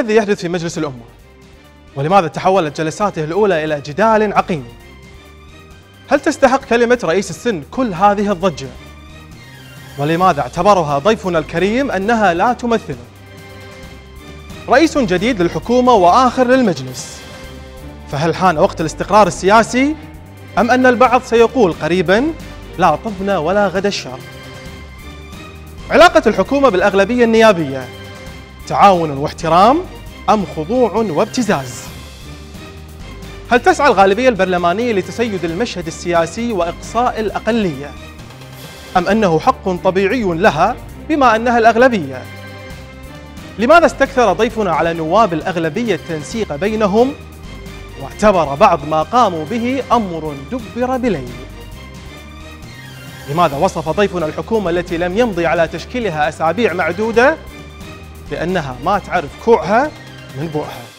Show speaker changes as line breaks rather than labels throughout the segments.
الذي يحدث في مجلس الأمة؟ ولماذا تحولت جلساته الأولى إلى جدال عقيم؟ هل تستحق كلمة رئيس السن كل هذه الضجة؟ ولماذا اعتبرها ضيفنا الكريم أنها لا تمثله؟ رئيس جديد للحكومة وآخر للمجلس فهل حان وقت الاستقرار السياسي؟ أم أن البعض سيقول قريبا لا طبنا ولا غدا الشر علاقة الحكومة بالأغلبية النيابية تعاون واحترام أم خضوع وابتزاز هل تسعى الغالبية البرلمانية لتسيد المشهد السياسي وإقصاء الأقلية أم أنه حق طبيعي لها بما أنها الأغلبية لماذا استكثر ضيفنا على نواب الأغلبية التنسيق بينهم واعتبر بعض ما قاموا به أمر دبر بليل لماذا وصف ضيفنا الحكومة التي لم يمضي على تشكيلها أسابيع معدودة لأنها ما تعرف كوعها من بوعها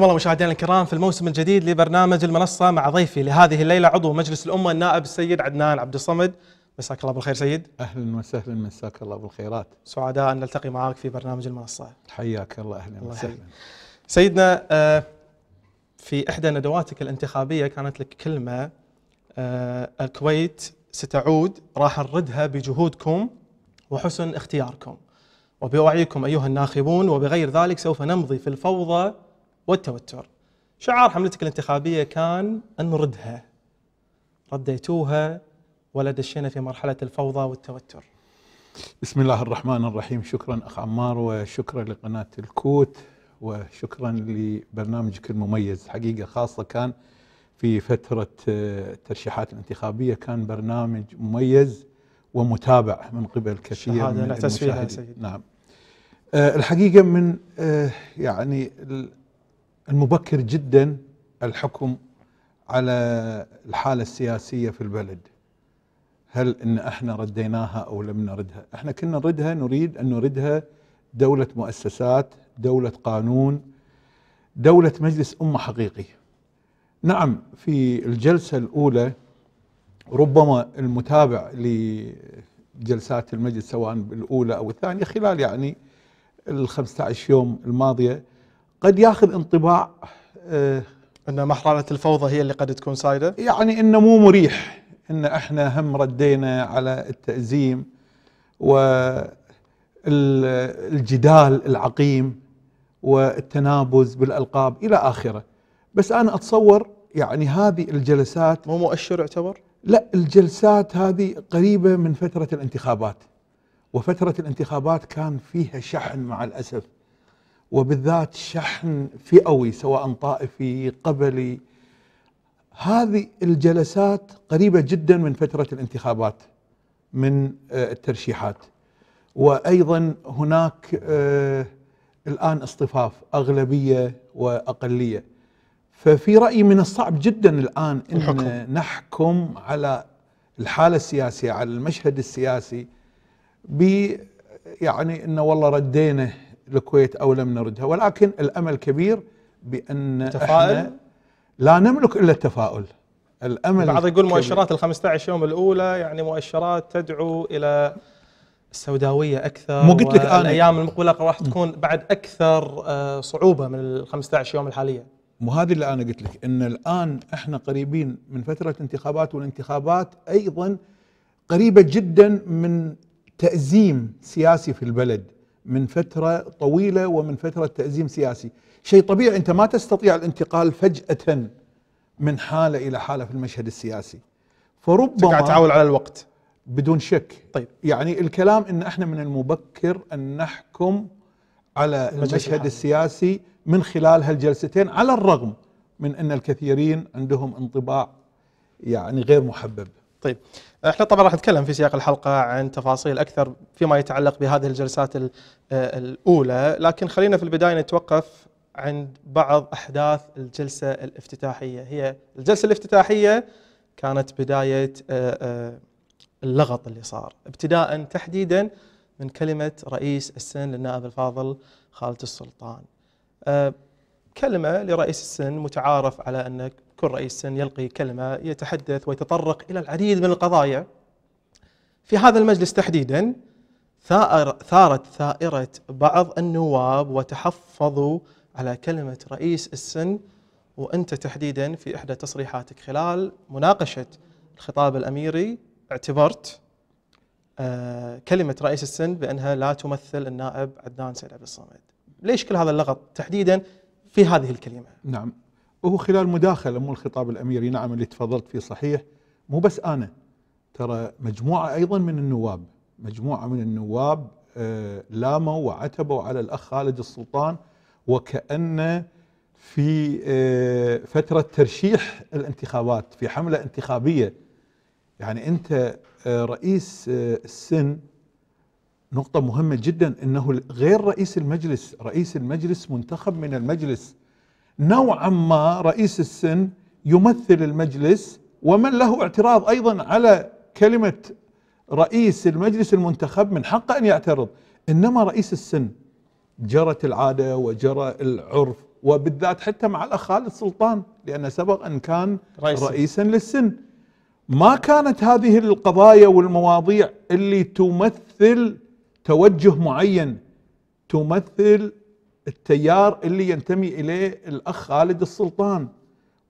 حياكم الله مشاهدينا الكرام في الموسم الجديد لبرنامج المنصه مع ضيفي لهذه الليله عضو مجلس الامه النائب السيد عدنان عبد الصمد مساك الله بالخير سيد
اهلا وسهلا مساك الله بالخيرات
سعداء ان نلتقي معك في برنامج المنصه حياك الله اهلا وسهلا سيدنا آه، في احدى ندواتك الانتخابيه كانت لك كلمه آه، الكويت ستعود راح نردها بجهودكم وحسن اختياركم وبوعيكم ايها الناخبون وبغير ذلك سوف نمضي في الفوضى والتوتر شعار حملتك الانتخابية كان أن نردها رديتوها ولا دشينا في مرحلة الفوضى والتوتر
بسم الله الرحمن الرحيم شكرا أخ عمار وشكرا لقناة الكوت وشكرا لبرنامجك المميز حقيقة خاصة كان في فترة الترشيحات آه، الانتخابية كان برنامج مميز ومتابع من قبل كثير من المشاهدين نعم آه، الحقيقة من آه، يعني المبكر جدا الحكم على الحالة السياسية في البلد هل ان احنا رديناها او لم نردها احنا كنا نردها نريد ان نردها دولة مؤسسات دولة قانون دولة مجلس أمة حقيقي نعم في الجلسة الأولى ربما المتابع لجلسات المجلس سواء الأولى أو الثانية خلال يعني ال 15 يوم الماضية قد ياخذ انطباع آه، ان محرنه الفوضى هي اللي قد تكون سايده يعني انه مو مريح ان احنا هم ردينا على التأزيم والجدال العقيم والتنابز بالالقاب الى اخره بس انا اتصور يعني هذه الجلسات مو مؤشر يعتبر لا الجلسات هذه قريبه من فتره الانتخابات وفتره الانتخابات كان فيها شحن مع الاسف وبالذات شحن فئوي سواء طائفي قبلي هذه الجلسات قريبة جدا من فترة الانتخابات من آه، الترشيحات وأيضا هناك آه، الآن اصطفاف أغلبية وأقلية ففي رأيي من الصعب جدا الآن أن الحكم. نحكم على الحالة السياسية على المشهد السياسي ب يعني أنه والله ردينا الكويت أو لم نردها ولكن الأمل كبير بأن تفائل لا نملك إلا التفاؤل الأمل بعض يقول كبير. مؤشرات ال
15 يوم الأولى يعني مؤشرات تدعو إلى السوداويه اكثر مو قلت لك انا الايام المقبله راح تكون بعد اكثر آه، صعوبه من ال 15 يوم الحاليه
مو هذه اللي انا قلت لك ان الان احنا قريبين من فتره انتخابات والانتخابات ايضا قريبه جدا من تازيم سياسي في البلد من فترة طويلة ومن فترة تأزيم سياسي شيء طبيعي أنت ما تستطيع الانتقال فجأة من حالة إلى حالة في المشهد السياسي فربما قاعد تعاول على الوقت بدون شك طيب يعني الكلام أن احنا من المبكر أن نحكم على المشهد السياسي من خلال هالجلستين على الرغم من أن الكثيرين عندهم انطباع يعني غير محبب طيب احنا طبعا راح نتكلم في سياق الحلقه عن تفاصيل اكثر فيما يتعلق بهذه الجلسات
آه، الاولى لكن خلينا في البدايه نتوقف عند بعض احداث الجلسه الافتتاحيه هي الجلسه الافتتاحيه كانت بدايه آه، آه، اللغط اللي صار ابتداء تحديدا من كلمه رئيس السن للنائب الفاضل خالد السلطان كلمه لرئيس السن متعارف على انه كل رئيس يلقي كلمة يتحدث ويتطرق إلى العديد من القضايا في هذا المجلس تحديدا ثار ثارت ثائرة بعض النواب وتحفظوا على كلمة رئيس السن وأنت تحديدا في إحدى تصريحاتك خلال مناقشة الخطاب الأميري اعتبرت آه، كلمة رئيس السن بأنها لا تمثل
النائب عدنان سيد عبد الصمد ليش كل هذا اللغط تحديدا في هذه الكلمة نعم وهو خلال مداخلة مو الخطاب الأميري نعم اللي تفضلت فيه صحيح مو بس أنا ترى مجموعة أيضا من النواب مجموعة من النواب آه، لاموا وعتبوا على الأخ خالد السلطان وكأنه في آه، فترة ترشيح الانتخابات في حملة انتخابية يعني أنت آه، رئيس السن نقطة مهمة جدا أنه غير رئيس المجلس رئيس المجلس منتخب من المجلس نوعا ما رئيس السن يمثل المجلس ومن له اعتراض أيضا على كلمة رئيس المجلس المنتخب من حقه أن يعترض إنما رئيس السن جرت العادة وجرى العرف وبالذات حتى مع الأخ خالد سلطان لأنه سبق أن كان رئيسا, رئيسا للسن ما كانت هذه القضايا والمواضيع اللي تمثل توجه معين تمثل التيار اللي ينتمي اليه الاخ خالد السلطان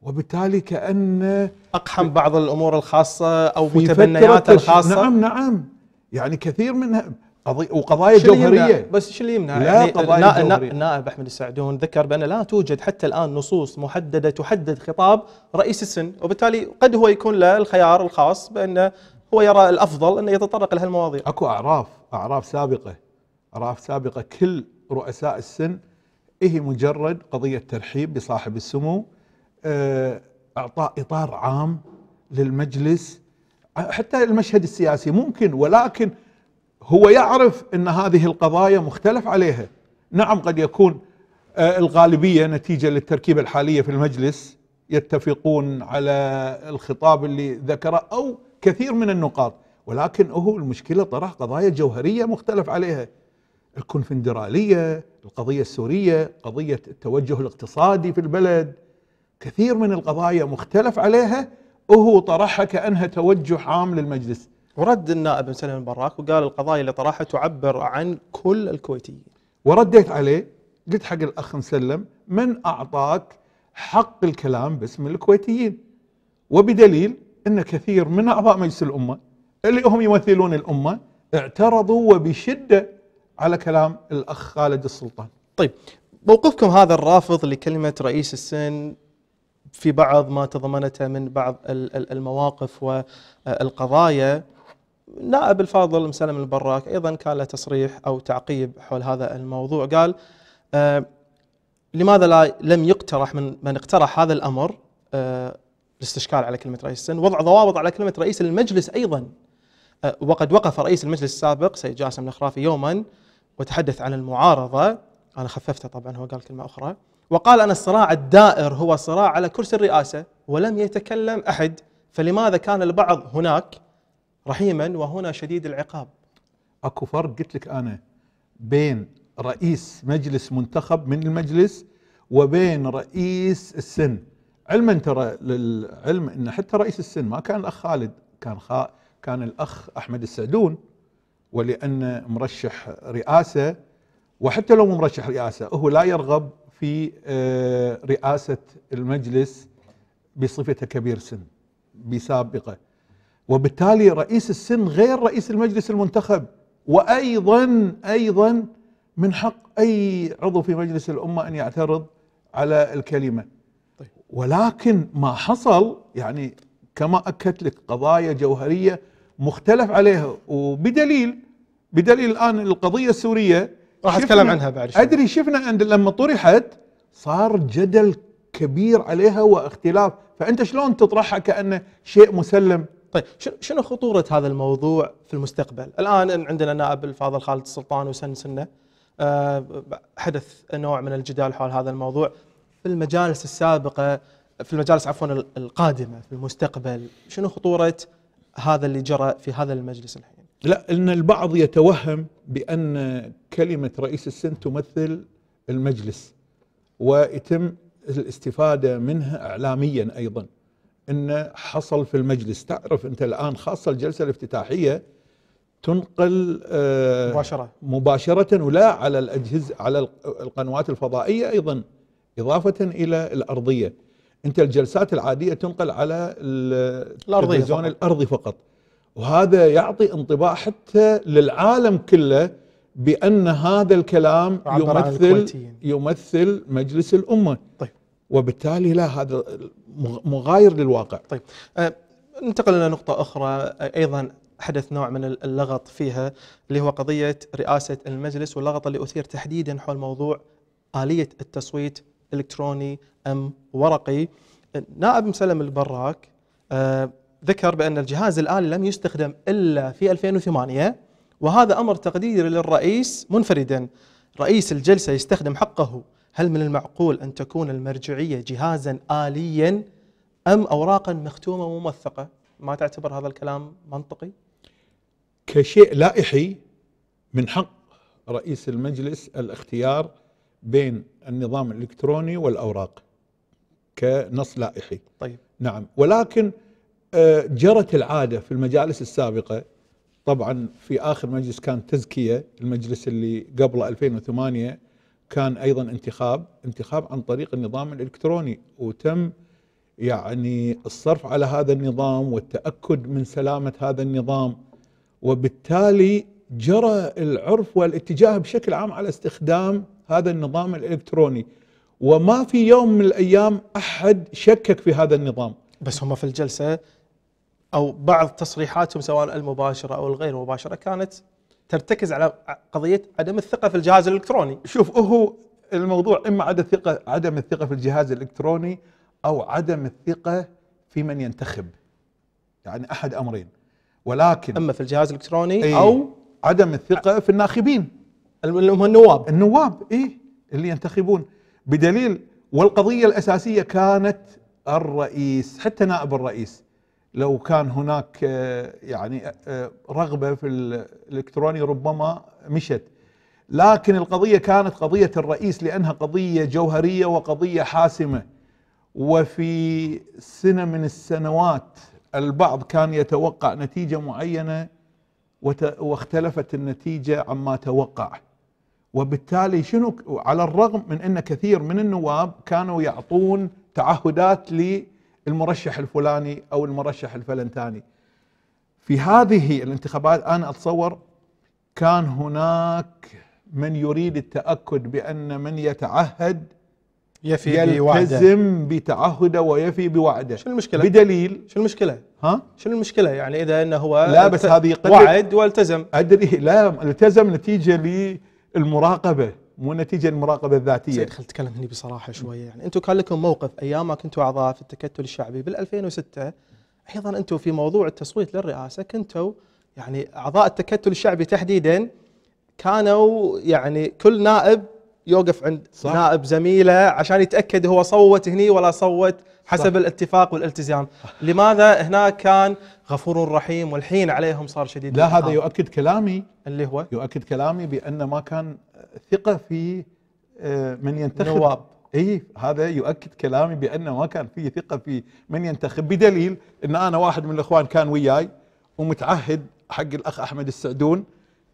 وبالتالي كأن أقحم بعض الأمور الخاصة أو متبنيات الخاصة نعم نعم يعني كثير منها قضي وقضايا جوهريه بس شو اللي يمنع لا يعني قضايا جوهريه
نائب احمد السعدون ذكر بان لا توجد حتى الان نصوص محدده تحدد خطاب رئيس السن وبالتالي قد هو يكون له الخيار الخاص
بانه هو يرى الافضل انه يتطرق لهالمواضيع اكو اعراف اعراف سابقه اعراف سابقه كل رؤساء السن هي إيه مجرد قضية ترحيب بصاحب السمو آه، اعطاء اطار عام للمجلس حتى المشهد السياسي ممكن ولكن هو يعرف ان هذه القضايا مختلف عليها نعم قد يكون آه، الغالبيه نتيجه للتركيبه الحاليه في المجلس يتفقون على الخطاب اللي ذكره او كثير من النقاط ولكن هو المشكله طرح قضايا جوهريه مختلف عليها الكونفدرالية القضية السورية قضية التوجه الاقتصادي في البلد كثير من القضايا مختلف عليها وهو طرحها كأنها توجه
عام للمجلس ورد النائب مسلم البراك وقال القضايا اللي طرحها تعبر عن كل
الكويتيين ورديت عليه قلت حق الأخ مسلم من أعطاك حق الكلام باسم الكويتيين وبدليل أن كثير من أعضاء مجلس الأمة اللي هم يمثلون الأمة اعترضوا وبشدة على كلام الاخ خالد السلطان. طيب موقفكم هذا الرافض لكلمه رئيس
السن في بعض ما تضمنته من بعض المواقف والقضايا نائب الفاضل مسلم البراك ايضا كان له تصريح او تعقيب حول هذا الموضوع قال آه لماذا لا لم يقترح من من اقترح هذا الامر آه الاستشكال على كلمه رئيس السن وضع ضوابط على كلمه رئيس المجلس ايضا آه وقد وقف رئيس المجلس السابق سيد جاسم الاخرافي يوما وتحدث عن المعارضة أنا خففته طبعا هو قال كلمة أخرى وقال أن الصراع الدائر هو صراع على كرسي الرئاسة ولم يتكلم أحد فلماذا كان البعض
هناك رحيما وهنا شديد العقاب اكو فرق قلت لك انا بين رئيس مجلس منتخب من المجلس وبين رئيس السن علما ترى للعلم ان حتى رئيس السن ما كان الاخ خالد كان خا كان الاخ احمد السعدون ولأن مرشح رئاسة وحتى لو مرشح رئاسة هو لا يرغب في آه، رئاسة المجلس بصفته كبير سن بسابقة وبالتالي رئيس السن غير رئيس المجلس المنتخب وأيضا أيضا من حق أي عضو في مجلس الأمة أن يعترض على الكلمة طيب. ولكن ما حصل يعني كما أكدت لك قضايا جوهرية مختلف عليها وبدليل بدليل الان القضيه السوريه راح اتكلم عنها بعد شوي ادري شفنا عند لما طرحت صار جدل كبير عليها واختلاف فانت شلون تطرحها كانه شيء مسلم طيب شنو خطوره هذا الموضوع في المستقبل
الان عندنا نائب الفاضل خالد السلطان وسن سنه آه، حدث نوع من الجدال حول هذا الموضوع في المجالس السابقه في المجالس عفوا القادمه في المستقبل شنو خطوره
هذا اللي جرى في هذا المجلس الحين لا ان البعض يتوهم بان كلمه رئيس السن تمثل المجلس ويتم الاستفاده منها اعلاميا ايضا ان حصل في المجلس تعرف انت الان خاصه الجلسه الافتتاحيه تنقل آه، مباشره مباشره ولا على الاجهزه على القنوات الفضائيه ايضا اضافه الى الارضيه انت الجلسات العاديه تنقل على التلفزيون الارضي فقط وهذا يعطي انطباع حتى للعالم كله بان هذا الكلام يمثل يمثل مجلس الامه طيب وبالتالي لا هذا مغاير للواقع طيب أه ننتقل الى نقطه اخرى
آه، ايضا حدث نوع من اللغط فيها اللي هو قضيه رئاسه المجلس واللغط اللي اثير تحديدا حول موضوع اليه التصويت الكتروني ام ورقي نائب مسلم البراك آه، ذكر بان الجهاز الالي لم يستخدم الا في 2008 وهذا امر تقديري للرئيس منفردا رئيس الجلسه يستخدم حقه هل من المعقول ان تكون المرجعيه جهازا اليا ام اوراقا مختومه وموثقه ما تعتبر هذا الكلام
منطقي كشيء لائحي من حق رئيس المجلس الاختيار بين النظام الالكتروني والاوراق كنص لائحي طيب نعم ولكن آه، جرت العاده في المجالس السابقه طبعا في اخر مجلس كان تزكيه المجلس اللي قبل 2008 كان ايضا انتخاب انتخاب عن طريق النظام الالكتروني وتم يعني الصرف على هذا النظام والتاكد من سلامه هذا النظام وبالتالي جرى العرف والاتجاه بشكل عام على استخدام هذا النظام الإلكتروني وما في يوم من الأيام أحد شكك في هذا النظام بس هم في الجلسة أو بعض
تصريحاتهم سواء المباشرة أو الغير مباشرة كانت ترتكز على قضية عدم
الثقة في الجهاز الإلكتروني شوف هو الموضوع إما عدم الثقة عدم الثقة في الجهاز الإلكتروني أو عدم الثقة في من ينتخب يعني أحد أمرين ولكن اما في الجهاز الالكتروني ايه او عدم الثقه في الناخبين اللي هم النواب النواب اي اللي ينتخبون بدليل والقضيه الاساسيه كانت الرئيس حتى نائب الرئيس لو كان هناك آه، يعني آه، آه، رغبه في الالكتروني ربما مشت لكن القضيه كانت قضيه الرئيس لانها قضيه جوهريه وقضيه حاسمه وفي سنه من السنوات البعض كان يتوقع نتيجه معينه واختلفت النتيجه عما توقع وبالتالي شنو على الرغم من ان كثير من النواب كانوا يعطون تعهدات للمرشح الفلاني او المرشح الفلنتاني في هذه الانتخابات انا اتصور كان هناك من يريد التاكد بان من يتعهد يفي يلتزم بوعده. بتعهده ويفي بوعده شو المشكله بدليل شو المشكله ها شو المشكله يعني
اذا انه هو لا بس هذه وعد
والتزم ادري لا التزم نتيجه المراقبه مو نتيجه المراقبه الذاتيه. سيد خلت تكلم هني بصراحه شويه يعني انتم كان لكم موقف
ايام ما كنتوا اعضاء في التكتل الشعبي بال 2006 ايضا انتم في موضوع التصويت للرئاسه كنتوا يعني اعضاء التكتل الشعبي تحديدا كانوا يعني كل نائب يوقف عند صح. نائب زميله عشان يتاكد هو صوت هني ولا صوت حسب صح. الاتفاق والالتزام لماذا هناك كان غفور رحيم والحين عليهم صار شديد لا الحام. هذا يؤكد
كلامي اللي هو يؤكد كلامي بان ما كان ثقه في آه، من ينتخب نواب اي هذا يؤكد كلامي بان ما كان في ثقه في من ينتخب بدليل ان انا واحد من الاخوان كان وياي ومتعهد حق الاخ احمد السعدون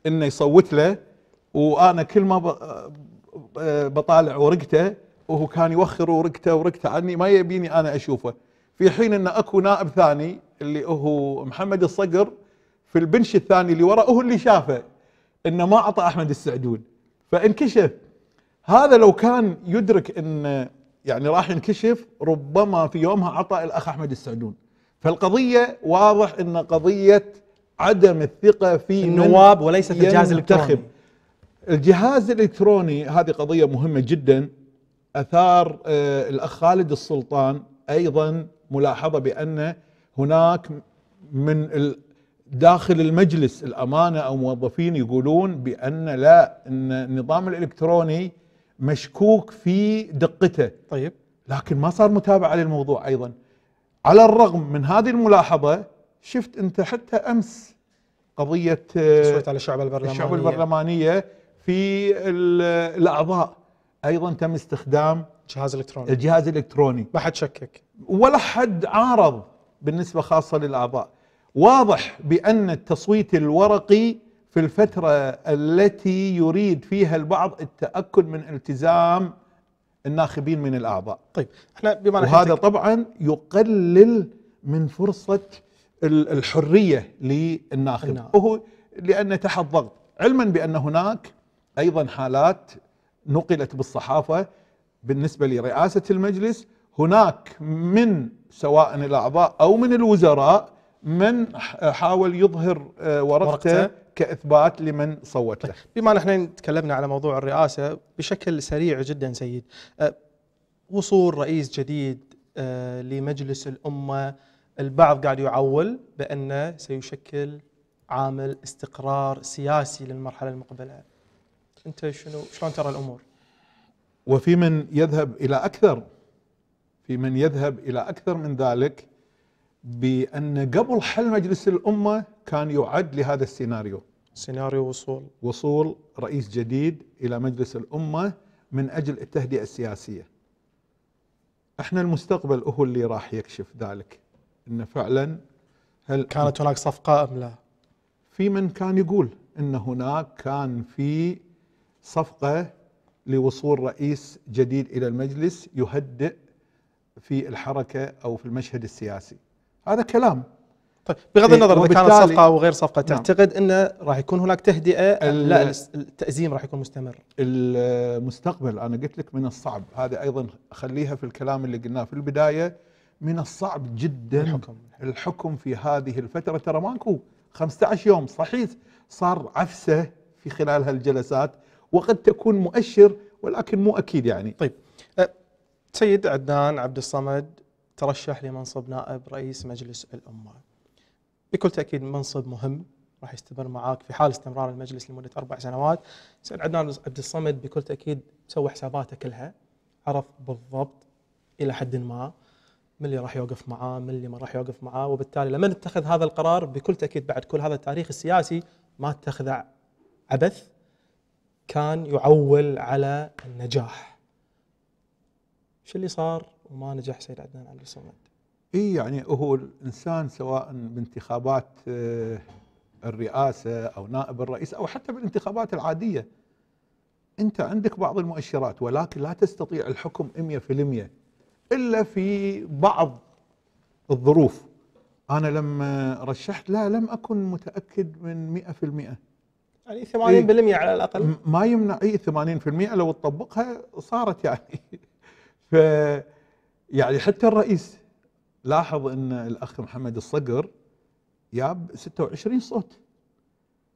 انه يصوت له وانا كل ما بطالع ورقته وهو كان يوخر ورقته ورقته عني ما يبيني انا اشوفه في حين ان اكو نائب ثاني اللي هو محمد الصقر في البنش الثاني اللي وراه هو اللي شافه انه ما اعطى احمد السعدون فانكشف هذا لو كان يدرك ان يعني راح ينكشف ربما في يومها اعطى الاخ احمد السعدون فالقضيه واضح ان قضيه عدم الثقه في النواب وليس في الجهاز الالكتروني الجهاز الالكتروني هذه قضيه مهمه جدا اثار آه، الاخ خالد السلطان ايضا ملاحظه بان هناك من داخل المجلس الامانه او موظفين يقولون بان لا ان النظام الالكتروني مشكوك في دقته طيب لكن ما صار متابعه للموضوع ايضا على الرغم من هذه الملاحظه شفت انت حتى امس قضيه آه، على الشعب البرلمانيه الشعب البرلمانيه في الاعضاء ايضا تم استخدام جهاز الكتروني الجهاز الالكتروني ما حد شكك ولا حد عارض بالنسبه خاصه للاعضاء واضح بان التصويت الورقي في الفتره التي يريد فيها البعض التاكد من التزام الناخبين من الاعضاء طيب احنا بما وهذا طبعا يقلل من فرصه الحريه للناخب نعم. وهو لان تحت ضغط علما بان هناك ايضا حالات نقلت بالصحافه بالنسبه لرئاسه المجلس هناك من سواء الاعضاء او من الوزراء من حاول يظهر آه، ورقته, ورقته كاثبات لمن صوت له. طيب، بما نحن تكلمنا
على موضوع الرئاسه بشكل سريع جدا سيد آه، وصول رئيس جديد آه، لمجلس الامه البعض قاعد يعول بانه سيشكل عامل استقرار سياسي للمرحله المقبله. انت شنو شلون ترى الامور؟
وفي من يذهب الى اكثر في من يذهب الى اكثر من ذلك بان قبل حل مجلس الامه كان يعد لهذا السيناريو سيناريو وصول وصول رئيس جديد الى مجلس الامه من اجل التهدئه السياسيه احنا المستقبل هو اللي راح يكشف ذلك ان فعلا هل كانت هناك صفقه ام لا؟ في من كان يقول ان هناك كان في صفقة لوصول رئيس جديد إلى المجلس يهدئ في الحركة أو في المشهد السياسي هذا كلام طيب بغض إيه، النظر اذا كانت صفقه او غير صفقه نعم. تعتقد انه راح يكون هناك تهدئه لا التازيم راح يكون مستمر المستقبل انا قلت لك من الصعب هذا ايضا خليها في الكلام اللي قلناه في البدايه من الصعب جدا الحكم الحكم في هذه الفتره ترى ماكو 15 يوم صحيح صار عفسه في خلال هالجلسات وقد تكون مؤشر ولكن مو اكيد يعني. طيب أه، سيد عدنان عبد
الصمد ترشح لمنصب نائب رئيس مجلس الامه. بكل تاكيد منصب مهم راح يستمر معاك في حال استمرار المجلس لمده اربع سنوات. سيد عدنان عبد الصمد بكل تاكيد سوى حساباته كلها عرف بالضبط الى حد ما من اللي راح يوقف معاه من اللي ما راح يوقف معاه وبالتالي لما اتخذ هذا القرار بكل تاكيد بعد كل هذا التاريخ السياسي ما اتخذ عبث كان يعول على النجاح شو اللي صار وما نجح سيد عدنان عبد الصمد
اي يعني هو الانسان سواء بانتخابات آه، الرئاسه او نائب الرئيس او حتى بالانتخابات العاديه انت عندك بعض المؤشرات ولكن لا تستطيع الحكم 100% الا في بعض الظروف انا لما رشحت لا لم اكن متاكد من 100% يعني 80% إيه. على الاقل ما يمنع اي 80% لو تطبقها صارت يعني ف يعني حتى الرئيس لاحظ ان الاخ محمد الصقر جاب 26 صوت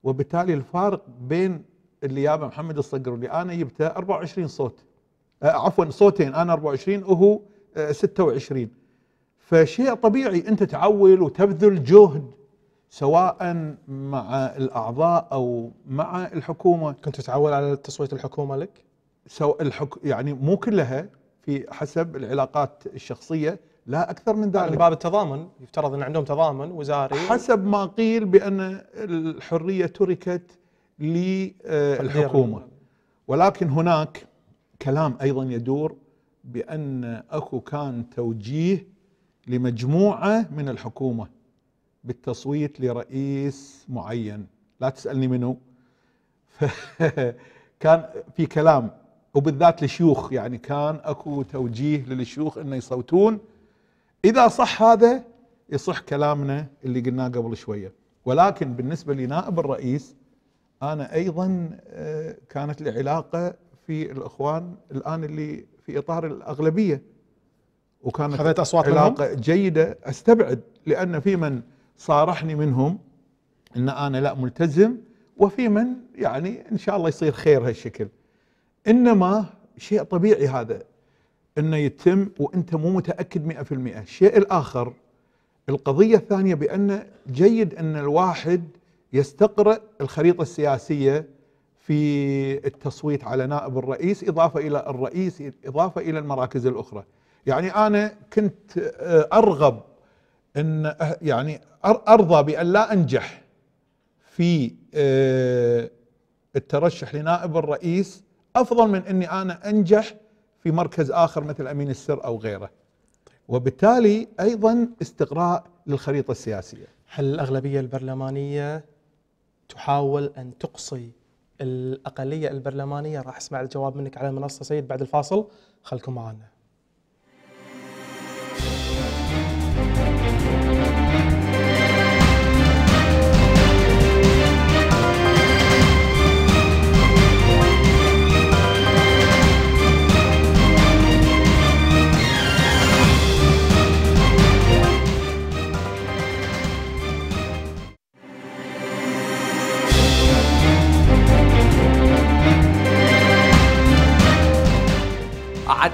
وبالتالي الفارق بين اللي جابه محمد الصقر واللي انا جبته 24 صوت آه، عفوا صوتين انا 24 وهو 26 آه، فشيء طبيعي انت تعول وتبذل جهد سواء مع الاعضاء او مع الحكومه كنت تتعول على تصويت الحكومه لك سواء الحك... يعني مو كلها في حسب العلاقات الشخصيه لا اكثر من ذلك باب التضامن يفترض ان عندهم تضامن وزاري حسب ما قيل بان الحريه تركت للحكومه آه، ولكن هناك كلام ايضا يدور بان اكو كان توجيه لمجموعه من الحكومه بالتصويت لرئيس معين لا تسألني منه كان في كلام وبالذات للشيوخ يعني كان اكو توجيه للشيوخ انه يصوتون اذا صح هذا يصح كلامنا اللي قلناه قبل شويه ولكن بالنسبه لنائب الرئيس انا ايضا آه، كانت لي علاقه في الاخوان الان اللي في اطار الاغلبيه وكانت اصوات علاقه منهم؟ جيده استبعد لان في من صارحني منهم ان انا لا ملتزم وفي من يعني ان شاء الله يصير خير هالشكل انما شيء طبيعي هذا انه يتم وانت مو متاكد 100% الشيء الاخر القضيه الثانيه بان جيد ان الواحد يستقرأ الخريطه السياسيه في التصويت على نائب الرئيس اضافه الى الرئيس اضافه الى المراكز الاخرى يعني انا كنت آه، ارغب ان أه- يعني ارضى بان لا انجح في آه، الترشح لنائب الرئيس افضل من اني انا انجح في مركز اخر مثل امين السر او غيره. وبالتالي ايضا استقراء للخريطه السياسيه. هل الاغلبيه
البرلمانيه تحاول ان تقصي الاقليه البرلمانيه راح اسمع الجواب منك على المنصه سيد بعد الفاصل خلكم معنا.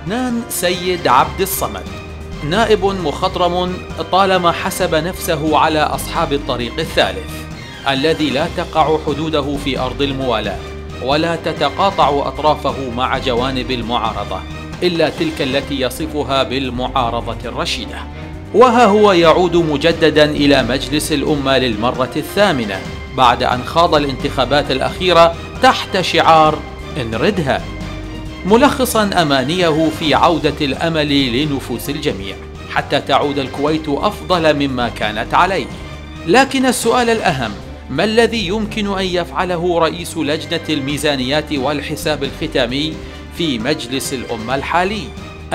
عدنان سيد عبد الصمد نائب مخضرم طالما حسب نفسه على أصحاب الطريق الثالث الذي لا تقع حدوده في أرض الموالاة ولا تتقاطع أطرافه مع جوانب المعارضة إلا تلك التي يصفها بالمعارضة الرشيدة وها هو يعود مجددا إلى مجلس الأمة للمرة الثامنة بعد أن خاض الانتخابات الأخيرة تحت شعار انردها ملخصا امانيه في عوده الامل لنفوس الجميع حتى تعود الكويت افضل مما كانت عليه لكن السؤال الاهم ما الذي يمكن ان يفعله رئيس لجنه الميزانيات والحساب الختامي في مجلس الامه الحالي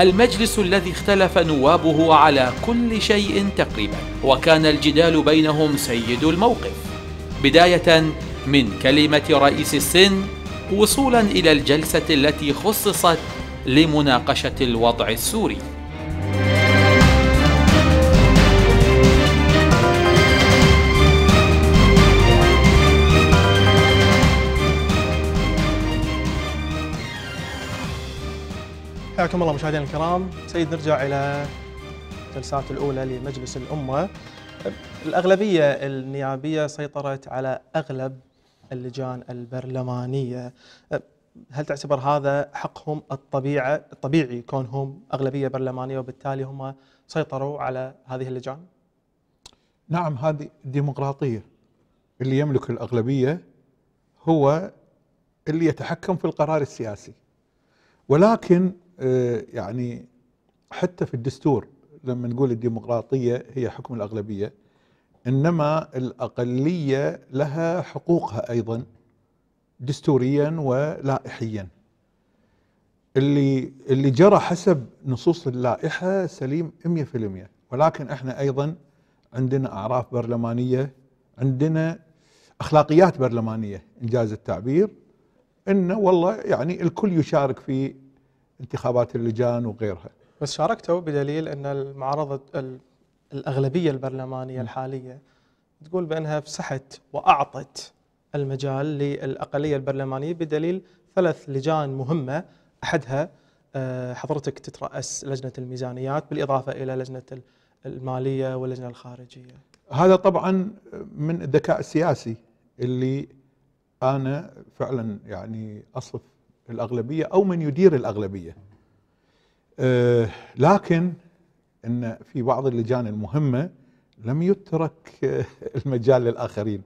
المجلس الذي اختلف نوابه على كل شيء تقريبا وكان الجدال بينهم سيد الموقف بدايه من كلمه رئيس السن وصولا إلى الجلسة التي خصصت لمناقشة الوضع السوري
حياكم الله مشاهدينا الكرام سيد نرجع إلى الجلسات الأولى لمجلس الأمة الأغلبية النيابية سيطرت على أغلب اللجان البرلمانيه أه، هل تعتبر هذا حقهم الطبيعه الطبيعي كونهم اغلبيه برلمانيه وبالتالي هم سيطروا على هذه اللجان؟
نعم هذه ديمقراطيه اللي يملك الاغلبيه هو اللي يتحكم في القرار السياسي ولكن أه، يعني حتى في الدستور لما نقول الديمقراطيه هي حكم الاغلبيه انما الاقليه لها حقوقها ايضا دستوريا ولائحيا اللي اللي جرى حسب نصوص اللائحه سليم 100% ولكن احنا ايضا عندنا اعراف برلمانيه عندنا اخلاقيات برلمانيه انجاز التعبير انه والله يعني الكل يشارك في انتخابات اللجان وغيرها بس شاركتوا بدليل
ان المعارضه الأغلبية البرلمانية الحالية تقول بأنها فسحت وأعطت المجال للأقلية البرلمانية بدليل ثلاث لجان مهمة أحدها آه، حضرتك تترأس لجنة الميزانيات بالإضافة إلى لجنة المالية واللجنة الخارجية
هذا طبعا من الذكاء السياسي اللي أنا فعلا يعني أصف الأغلبية أو من يدير الأغلبية آه، لكن ان في بعض اللجان المهمه لم يترك المجال للاخرين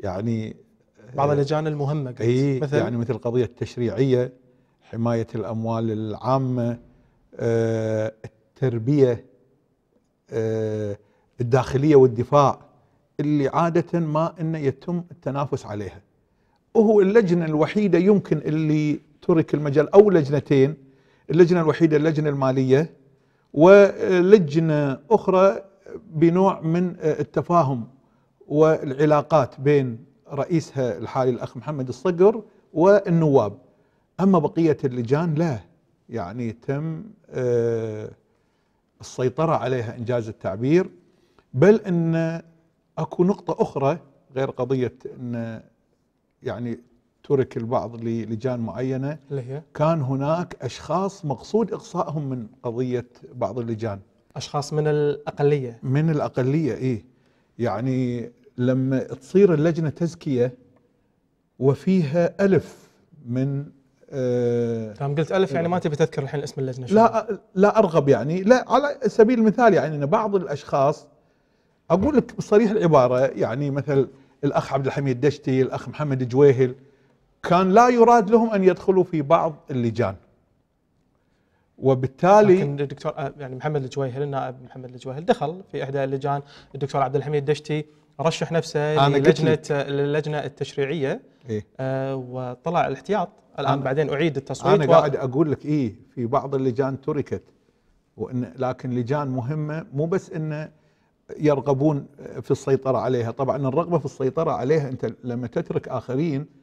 يعني بعض آه، اللجان
المهمه قلت إيه مثل يعني
مثل القضيه التشريعيه حمايه الاموال العامه آه، التربيه آه، الداخليه والدفاع اللي عاده ما انه يتم التنافس عليها وهو اللجنه الوحيده يمكن اللي ترك المجال او لجنتين اللجنه الوحيده اللجنه الماليه ولجنة أخرى بنوع من آه، التفاهم والعلاقات بين رئيسها الحالي الأخ محمد الصقر والنواب أما بقية اللجان لا يعني تم آه، السيطرة عليها إنجاز التعبير بل أن أكو نقطة أخرى غير قضية أن يعني ترك البعض للجان معينه اللي هي كان هناك اشخاص مقصود اقصائهم من قضيه بعض اللجان اشخاص من الاقليه من الاقليه اي يعني لما تصير اللجنه تزكيه وفيها ألف من آه
قلت ألف يعني ما آه. تبي تذكر الحين اسم اللجنه
لا لا ارغب يعني لا على سبيل المثال يعني ان بعض الاشخاص اقول لك بصريح العباره يعني مثل الاخ عبد الحميد دشتي الاخ محمد جويهل كان لا يراد لهم أن يدخلوا في بعض اللجان وبالتالي
لكن الدكتور آه، يعني محمد الجويهل النائب محمد الجويهل دخل في احدى اللجان الدكتور عبد الحميد دشتي رشح نفسه للجنه اللجنه التشريعيه إيه؟ آه وطلع الاحتياط الان بعدين اعيد التصويت انا و... قاعد
اقول لك ايه في بعض اللجان تركت وإن لكن لجان مهمه مو بس انه يرغبون في السيطره عليها طبعا الرغبه في السيطره عليها انت لما تترك اخرين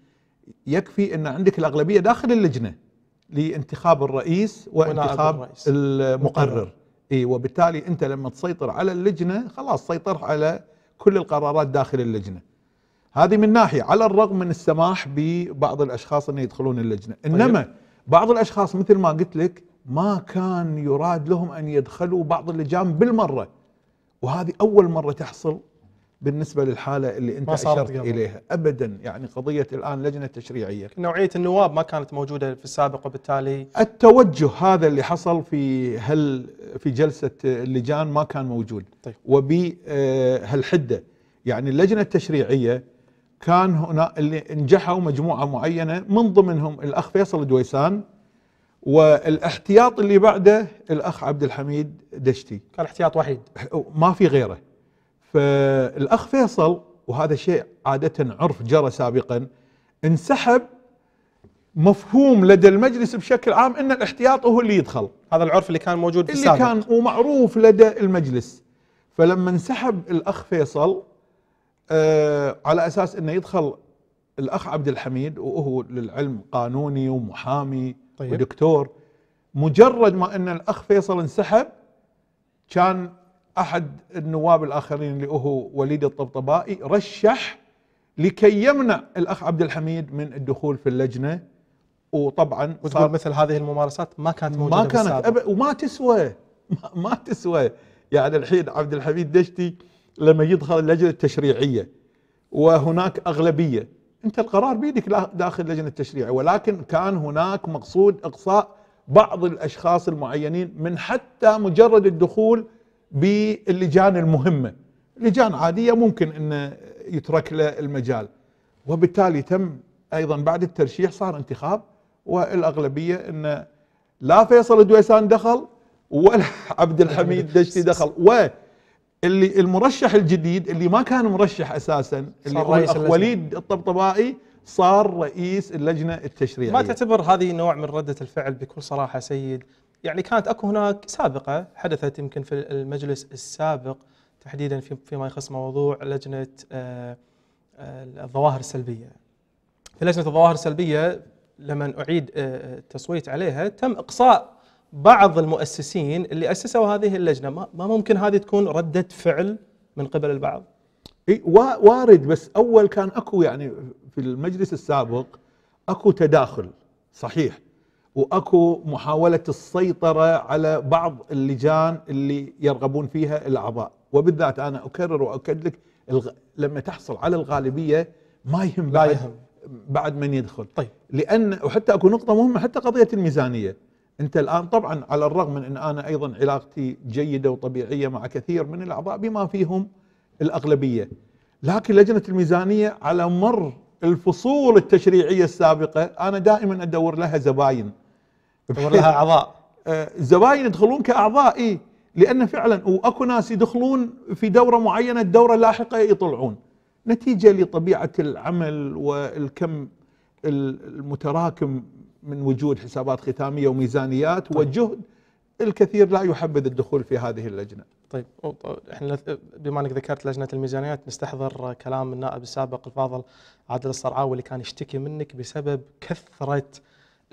يكفي ان عندك الاغلبيه داخل اللجنه لانتخاب الرئيس وانتخاب الرئيس. المقرر اي وبالتالي انت لما تسيطر على اللجنه خلاص سيطرت على كل القرارات داخل اللجنه هذه من ناحيه على الرغم من السماح ببعض الاشخاص ان يدخلون اللجنه طيب. انما طيب. بعض الاشخاص مثل ما قلت لك ما كان يراد لهم ان يدخلوا بعض اللجان بالمره وهذه اول مره تحصل بالنسبه للحاله اللي انت اشرت قبل. اليها ابدا يعني قضيه الان لجنه تشريعيه نوعيه النواب ما كانت
موجوده في السابق وبالتالي
التوجه هذا اللي حصل في هل في جلسه اللجان ما كان موجود طيب. وبهالحده آه، يعني اللجنه التشريعيه كان هنا اللي نجحوا مجموعه معينه من ضمنهم الاخ فيصل دويسان والاحتياط اللي بعده الاخ عبد الحميد دشتي كان احتياط وحيد ما في غيره فالاخ فيصل وهذا شيء عاده عرف جرى سابقا انسحب مفهوم لدى المجلس بشكل عام ان الاحتياط هو اللي يدخل هذا العرف اللي كان موجود في السابق اللي كان ومعروف لدى المجلس فلما انسحب الاخ فيصل آه على اساس انه يدخل الاخ عبد الحميد وهو للعلم قانوني ومحامي طيب. ودكتور مجرد ما ان الاخ فيصل انسحب كان أحد النواب الآخرين اللي هو وليد الطبطبائي رشح لكي يمنع الأخ عبد الحميد من الدخول في اللجنة وطبعا صار مثل هذه الممارسات ما كانت موجودة ما كانت أب... وما تسوى ما, ما تسوى يعني الحين عبد الحميد دشتي لما يدخل اللجنة التشريعية وهناك أغلبية أنت القرار بيدك داخل اللجنة التشريعية ولكن كان هناك مقصود إقصاء بعض الأشخاص المعينين من حتى مجرد الدخول باللجان المهمة لجان عادية ممكن أن يترك له المجال وبالتالي تم أيضا بعد الترشيح صار انتخاب والأغلبية أن لا فيصل الدويسان دخل ولا عبد الحميد دشتي دخل و اللي المرشح الجديد اللي ما كان مرشح اساسا اللي هو رئيس وليد الطبطبائي صار رئيس اللجنه التشريعيه ما تعتبر
هذه نوع من رده الفعل بكل صراحه سيد يعني كانت اكو هناك سابقه حدثت يمكن في المجلس السابق تحديدا فيما يخص موضوع لجنه آه، آه، الظواهر السلبيه. في لجنه الظواهر السلبيه لما اعيد آه، التصويت عليها تم اقصاء بعض المؤسسين اللي اسسوا هذه
اللجنه، ما ممكن هذه تكون رده فعل من قبل البعض؟ اي وارد بس اول كان اكو يعني في المجلس السابق اكو تداخل صحيح واكو محاوله السيطره على بعض اللجان اللي يرغبون فيها الاعضاء وبالذات انا اكرر لك الغ... لما تحصل على الغالبيه ما يهم لا بعد يهم. بعد من يدخل طيب لان وحتى اكو نقطه مهمه حتى قضيه الميزانيه انت الان طبعا على الرغم من ان انا ايضا علاقتي جيده وطبيعيه مع كثير من الاعضاء بما فيهم الاغلبيه لكن لجنه الميزانيه على مر الفصول التشريعيه السابقه انا دائما ادور لها زباين يعتبر لها اعضاء الزباين آه، يدخلون كاعضاء اي لان فعلا واكو ناس يدخلون في دوره معينه الدوره اللاحقه يطلعون نتيجه لطبيعه العمل والكم المتراكم من وجود حسابات ختاميه وميزانيات طيب. وجهد الكثير لا يحبذ الدخول في هذه اللجنه.
طيب احنا بما انك ذكرت لجنه الميزانيات نستحضر كلام النائب السابق الفاضل عادل الصرعاوي اللي كان يشتكي منك بسبب كثره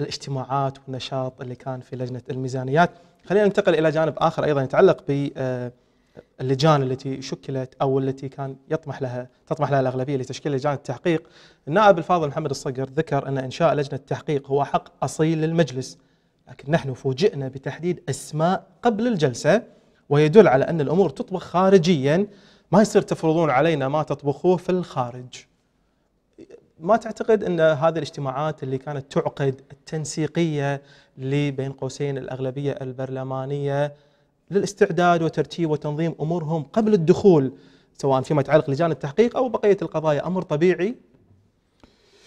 الاجتماعات والنشاط اللي كان في لجنه الميزانيات خلينا ننتقل الى جانب اخر ايضا يتعلق باللجان آه، التي شكلت او التي كان يطمح لها تطمح لها الاغلبيه لتشكيل لجان التحقيق النائب الفاضل محمد الصقر ذكر ان انشاء لجنه التحقيق هو حق اصيل للمجلس لكن نحن فوجئنا بتحديد اسماء قبل الجلسه ويدل على ان الامور تطبخ خارجيا ما يصير تفرضون علينا ما تطبخوه في الخارج ما تعتقد ان هذه الاجتماعات اللي كانت تعقد التنسيقيه لبين قوسين الاغلبيه البرلمانيه للاستعداد وترتيب وتنظيم امورهم قبل الدخول سواء فيما يتعلق لجان التحقيق او بقيه القضايا امر طبيعي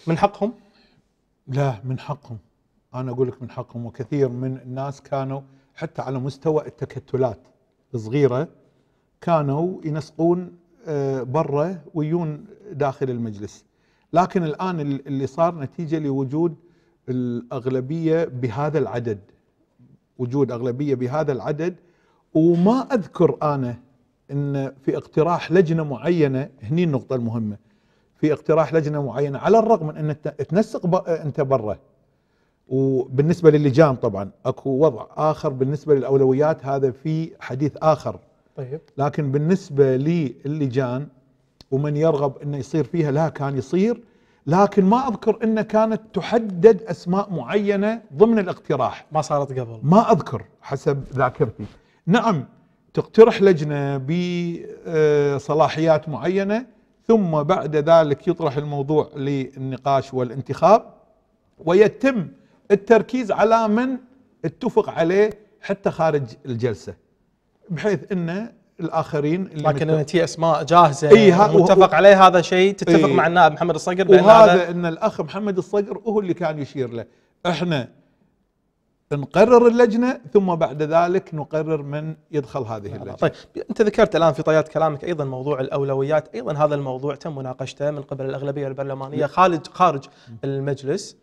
من حقهم؟ لا من حقهم انا اقول لك من حقهم وكثير من الناس كانوا حتى على مستوى التكتلات الصغيره كانوا ينسقون آه، برا ويون داخل المجلس لكن الآن اللي صار نتيجة لوجود الأغلبية بهذا العدد وجود أغلبية بهذا العدد وما أذكر أنا أن في اقتراح لجنة معينة هني النقطة المهمة في اقتراح لجنة معينة على الرغم من أن تنسق أنت برا وبالنسبة للجان طبعا أكو وضع آخر بالنسبة للأولويات هذا في حديث آخر طيب لكن بالنسبة للجان ومن يرغب أنه يصير فيها لا كان يصير لكن ما أذكر أنه كانت تحدد أسماء معينة ضمن الاقتراح ما صارت قبل ما أذكر حسب ذاكرتي نعم تقترح لجنة بصلاحيات معينة ثم بعد ذلك يطرح الموضوع للنقاش والانتخاب ويتم التركيز على من اتفق عليه حتى خارج الجلسة بحيث أنه الاخرين اللي لكن ان تي اسماء جاهزه إيه متفق عليه هذا
شيء تتفق إيه مع النائب محمد الصقر بان وهذا هذا
ان الاخ محمد الصقر هو اللي كان يشير له احنا نقرر اللجنه ثم بعد ذلك نقرر من يدخل هذه اللجنه. طيب انت ذكرت الان في طيات كلامك ايضا موضوع الاولويات، ايضا هذا الموضوع تم
مناقشته من قبل الاغلبيه البرلمانيه نعم. خارج خارج المجلس.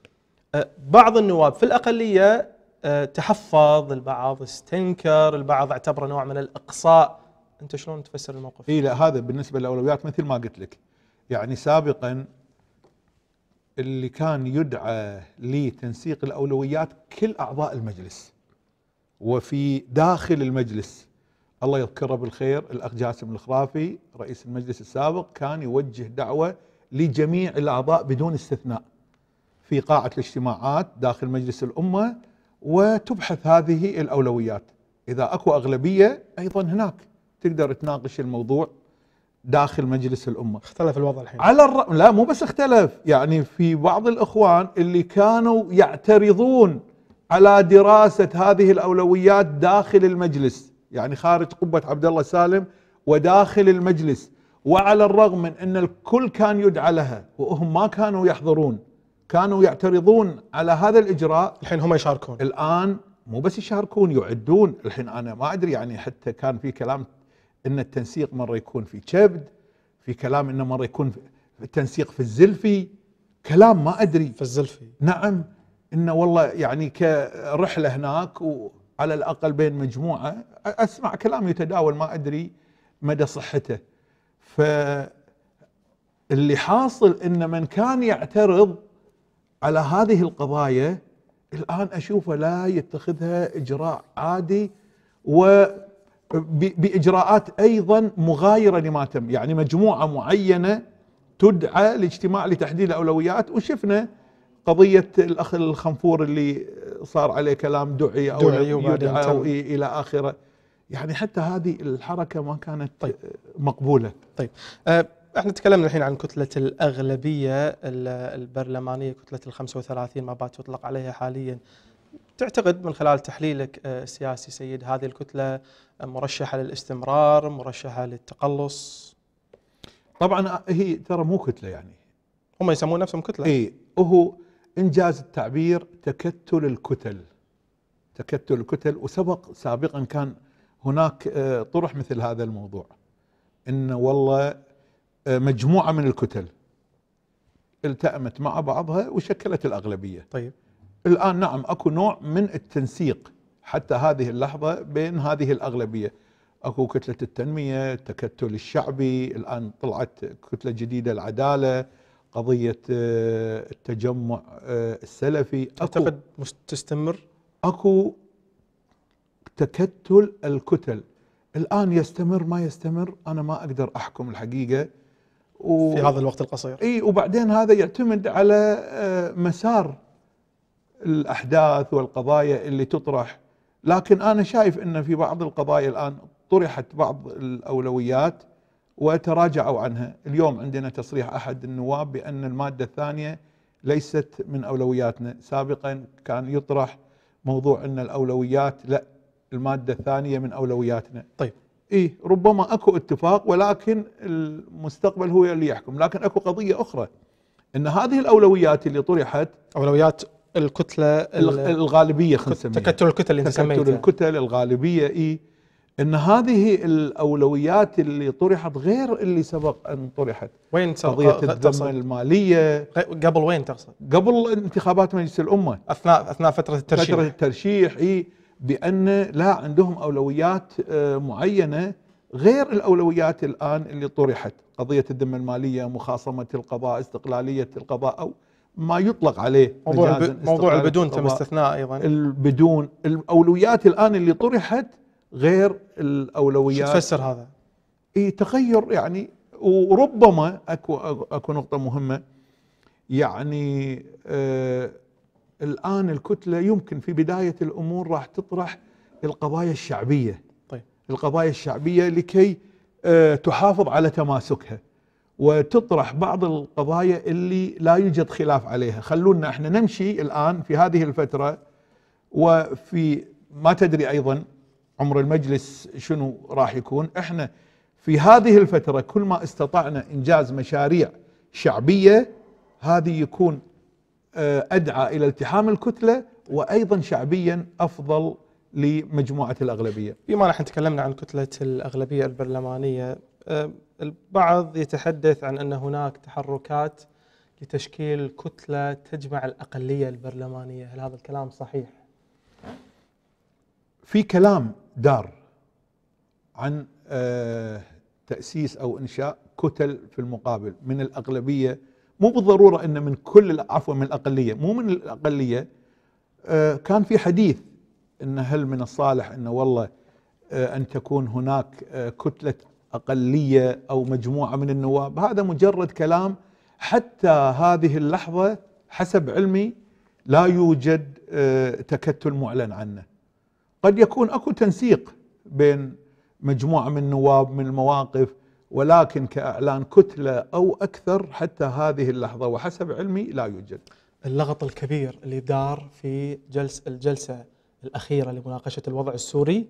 أه، بعض النواب في الاقليه أه، تحفظ، البعض استنكر، البعض اعتبره نوع من الاقصاء انت شلون تفسر الموقف؟
اي لا هذا بالنسبه للاولويات مثل ما قلت لك يعني سابقا اللي كان يدعى لتنسيق الاولويات كل اعضاء المجلس وفي داخل المجلس الله يذكره بالخير الاخ جاسم الخرافي رئيس المجلس السابق كان يوجه دعوه لجميع الاعضاء بدون استثناء في قاعه الاجتماعات داخل مجلس الامه وتبحث هذه الاولويات اذا اكو اغلبيه ايضا هناك تقدر تناقش الموضوع داخل مجلس الامه اختلف الوضع الحين على الر... لا مو بس اختلف يعني في بعض الاخوان اللي كانوا يعترضون على دراسه هذه الاولويات داخل المجلس يعني خارج قبه عبد الله سالم وداخل المجلس وعلى الرغم من ان الكل كان يدعى لها وهم ما كانوا يحضرون كانوا يعترضون على هذا الاجراء الحين هم يشاركون الان مو بس يشاركون يعدون الحين انا ما ادري يعني حتى كان في كلام ان التنسيق مره يكون في كبد في كلام انه مره يكون التنسيق في الزلفي كلام ما ادري في الزلفي نعم انه والله يعني كرحله هناك وعلى الاقل بين مجموعه اسمع كلام يتداول ما ادري مدى صحته ف اللي حاصل ان من كان يعترض على هذه القضايا الان اشوفه لا يتخذها اجراء عادي و باجراءات ايضا مغايره لما تم يعني مجموعه معينه تدعى لاجتماع لتحديد الاولويات وشفنا قضيه الاخ الخنفور اللي صار عليه كلام دعي او دعي يدعى أو الى اخره يعني حتى هذه الحركه ما كانت طيب. مقبوله طيب أه احنا تكلمنا الحين عن
كتلة الأغلبية البرلمانية كتلة ال 35 ما بات تطلق عليها حاليا تعتقد من خلال تحليلك آه، السياسي سيد هذه الكتلة مرشحة للاستمرار مرشحة للتقلص طبعا آه، هي ترى
مو كتلة يعني هم يسمون نفسهم كتلة اي وهو انجاز التعبير تكتل الكتل تكتل الكتل وسبق سابقا كان هناك آه، طرح مثل هذا الموضوع ان والله مجموعه من الكتل التأمت مع بعضها وشكلت الاغلبيه طيب الآن نعم أكو نوع من التنسيق حتى هذه اللحظة بين هذه الأغلبية أكو كتلة التنمية التكتل الشعبي الآن طلعت كتلة جديدة العدالة قضية آه، التجمع آه، السلفي أعتقد تستمر أكو تكتل الكتل الآن يستمر ما يستمر أنا ما أقدر أحكم الحقيقة و... في هذا الوقت القصير اي وبعدين هذا يعتمد على آه، مسار الأحداث والقضايا اللي تطرح لكن أنا شايف أن في بعض القضايا الآن طرحت بعض الأولويات وتراجعوا عنها اليوم عندنا تصريح أحد النواب بأن المادة الثانية ليست من أولوياتنا سابقا كان يطرح موضوع أن الأولويات لا المادة الثانية من أولوياتنا طيب إيه ربما أكو اتفاق ولكن المستقبل هو اللي يحكم لكن أكو قضية أخرى أن هذه الأولويات اللي طرحت أولويات الكتله الغالبيه نسميها تكتل الكتل اللي انت تكتل الكتل الغالبيه اي ان هذه الاولويات اللي طرحت غير اللي سبق ان طرحت وين قضيه الذمه الماليه قبل وين تقصد؟ قبل انتخابات مجلس الامه اثناء اثناء فتره الترشيح فتره الترشيح اي بان لا عندهم اولويات آه، معينه غير الاولويات الان اللي طرحت قضيه الذمه الماليه مخاصمه القضاء استقلاليه القضاء او ما يطلق عليه موضوع موضوع البدون تم استثناء ايضا البدون الاولويات الان اللي طرحت غير الاولويات شو تفسر هذا؟ اي تغير يعني وربما اكو اكو نقطه مهمه يعني آه الان الكتله يمكن في بدايه الامور راح تطرح القضايا الشعبيه طيب القضايا الشعبيه لكي آه تحافظ على تماسكها وتطرح بعض القضايا اللي لا يوجد خلاف عليها خلونا احنا نمشي الآن في هذه الفترة وفي ما تدري أيضا عمر المجلس شنو راح يكون احنا في هذه الفترة كل ما استطعنا إنجاز مشاريع شعبية هذه يكون آه، أدعى إلى التحام الكتلة وأيضا شعبيا أفضل لمجموعة الأغلبية بما نحن تكلمنا عن
كتلة الأغلبية البرلمانية آه، البعض يتحدث عن أن هناك تحركات لتشكيل كتلة تجمع الأقلية البرلمانية هل هذا الكلام صحيح؟
في كلام دار عن آه، تأسيس أو إنشاء كتل في المقابل من الأغلبية مو بالضرورة أن من كل عفوا من الأقلية مو من الأقلية آه، كان في حديث أن هل من الصالح أن والله آه، أن تكون هناك كتلة اقليه او مجموعه من النواب هذا مجرد كلام حتى هذه اللحظه حسب علمي لا يوجد آه، تكتل معلن عنه قد يكون اكو تنسيق بين مجموعه من النواب من المواقف ولكن كاعلان كتله او اكثر حتى هذه اللحظه وحسب علمي لا يوجد
اللغط الكبير اللي دار في جلس الجلسه الاخيره لمناقشه الوضع السوري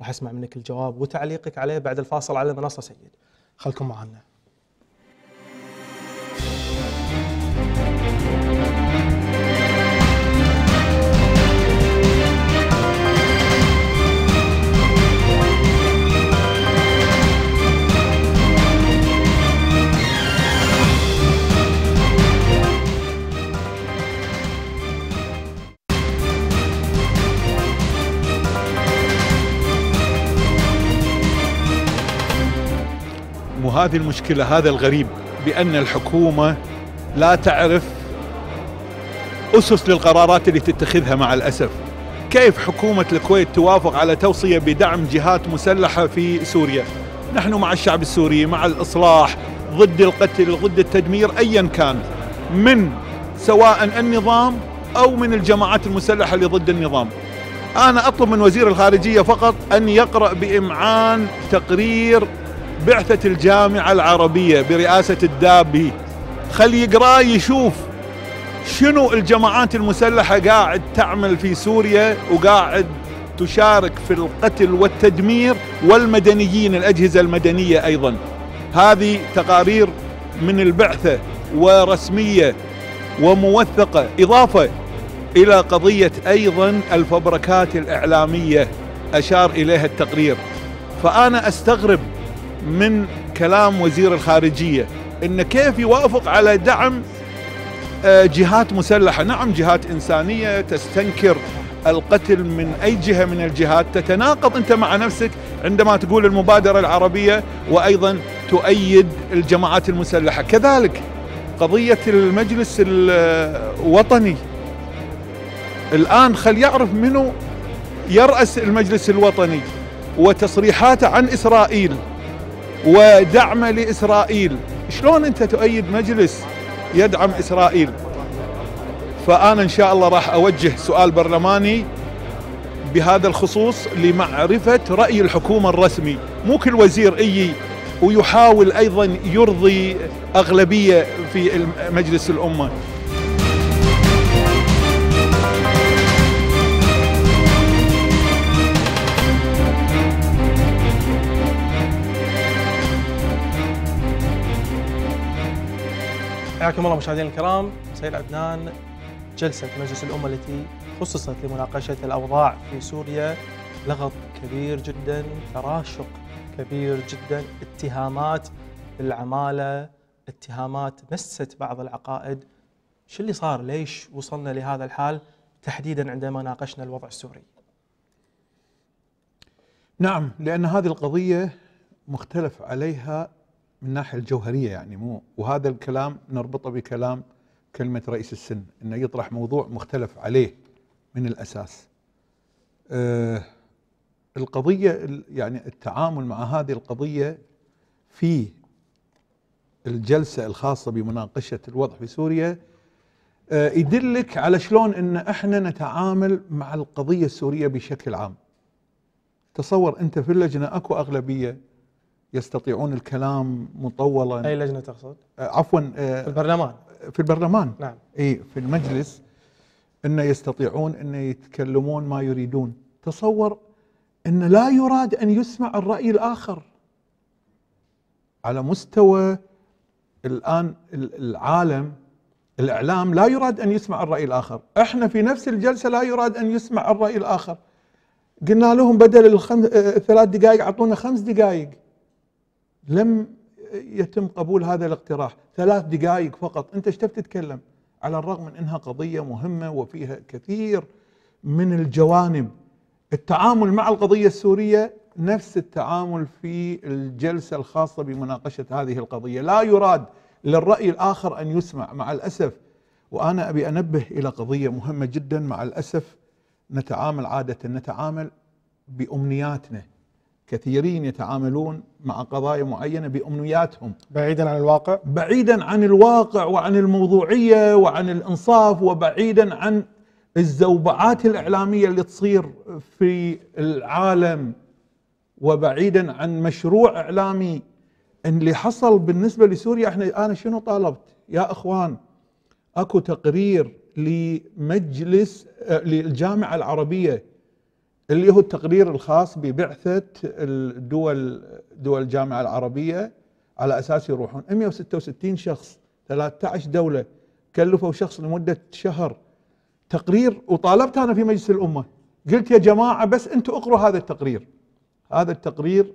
راح اسمع منك الجواب وتعليقك عليه بعد الفاصل على المنصه سيد خلكم معنا
هذه المشكلة هذا الغريب بأن الحكومة لا تعرف أسس للقرارات اللي تتخذها مع الأسف كيف حكومة الكويت توافق على توصية بدعم جهات مسلحة في سوريا نحن مع الشعب السوري مع الإصلاح ضد القتل ضد التدمير أيا كان من سواء النظام أو من الجماعات المسلحة اللي ضد النظام أنا أطلب من وزير الخارجية فقط أن يقرأ بإمعان تقرير بعثة الجامعة العربية برئاسة الدابي خلي يقرا يشوف شنو الجماعات المسلحة قاعد تعمل في سوريا وقاعد تشارك في القتل والتدمير والمدنيين الأجهزة المدنية أيضا هذه تقارير من البعثة ورسمية وموثقة إضافة إلى قضية أيضا الفبركات الإعلامية أشار إليها التقرير فأنا أستغرب من كلام وزير الخارجية أن كيف يوافق على دعم آه، جهات مسلحة نعم جهات إنسانية تستنكر القتل من أي جهة من الجهات تتناقض أنت مع نفسك عندما تقول المبادرة العربية وأيضا تؤيد الجماعات المسلحة كذلك قضية المجلس الوطني الآن خل يعرف منو يرأس المجلس الوطني وتصريحاته عن إسرائيل ودعمه لإسرائيل شلون أنت تؤيد مجلس يدعم إسرائيل فأنا إن شاء الله راح أوجه سؤال برلماني بهذا الخصوص لمعرفة رأي الحكومة الرسمي مو كل وزير إي ويحاول أيضا يرضي أغلبية في مجلس الأمة
حياكم الله مشاهدينا الكرام سيد عدنان جلسة مجلس الأمة التي خصصت لمناقشة الأوضاع في سوريا لغط كبير جدا تراشق كبير جدا اتهامات بالعمالة اتهامات مست بعض العقائد شو اللي صار ليش وصلنا لهذا الحال تحديدا عندما ناقشنا الوضع السوري
نعم لأن هذه القضية مختلف عليها من الناحيه الجوهريه يعني مو وهذا الكلام نربطه بكلام كلمه رئيس السن انه يطرح موضوع مختلف عليه من الاساس. أه القضيه يعني التعامل مع هذه القضيه في الجلسه الخاصه بمناقشه الوضع في سوريا أه يدلك على شلون ان احنا نتعامل مع القضيه السوريه بشكل عام. تصور انت في اللجنه اكو اغلبيه يستطيعون الكلام مطولا اي لجنه تقصد؟ أه، عفوا أه، في البرلمان في البرلمان نعم اي في المجلس انه يستطيعون انه يتكلمون ما يريدون تصور ان لا يراد ان يسمع الراي الاخر على مستوى الان العالم الاعلام لا يراد ان يسمع الراي الاخر احنا في نفس الجلسه لا يراد ان يسمع الراي الاخر قلنا لهم بدل الثلاث أه، ثلاث دقائق اعطونا خمس دقائق لم يتم قبول هذا الاقتراح ثلاث دقائق فقط انت ايش تتكلم على الرغم من انها قضيه مهمه وفيها كثير من الجوانب التعامل مع القضيه السوريه نفس التعامل في الجلسه الخاصه بمناقشه هذه القضيه لا يراد للراي الاخر ان يسمع مع الاسف وانا ابي انبه الى قضيه مهمه جدا مع الاسف نتعامل عاده نتعامل بامنياتنا كثيرين يتعاملون مع قضايا معينة بأمنياتهم بعيدا عن الواقع بعيدا عن الواقع وعن الموضوعية وعن الإنصاف وبعيدا عن الزوبعات الإعلامية اللي تصير في العالم وبعيدا عن مشروع إعلامي اللي حصل بالنسبة لسوريا احنا أنا شنو طالبت يا إخوان أكو تقرير لمجلس آه، للجامعة العربية اللي هو التقرير الخاص ببعثة الدول دول الجامعة العربية على أساس يروحون 166 شخص 13 دولة كلفوا شخص لمدة شهر تقرير وطالبت أنا في مجلس الأمة قلت يا جماعة بس أنتوا اقروا هذا التقرير هذا التقرير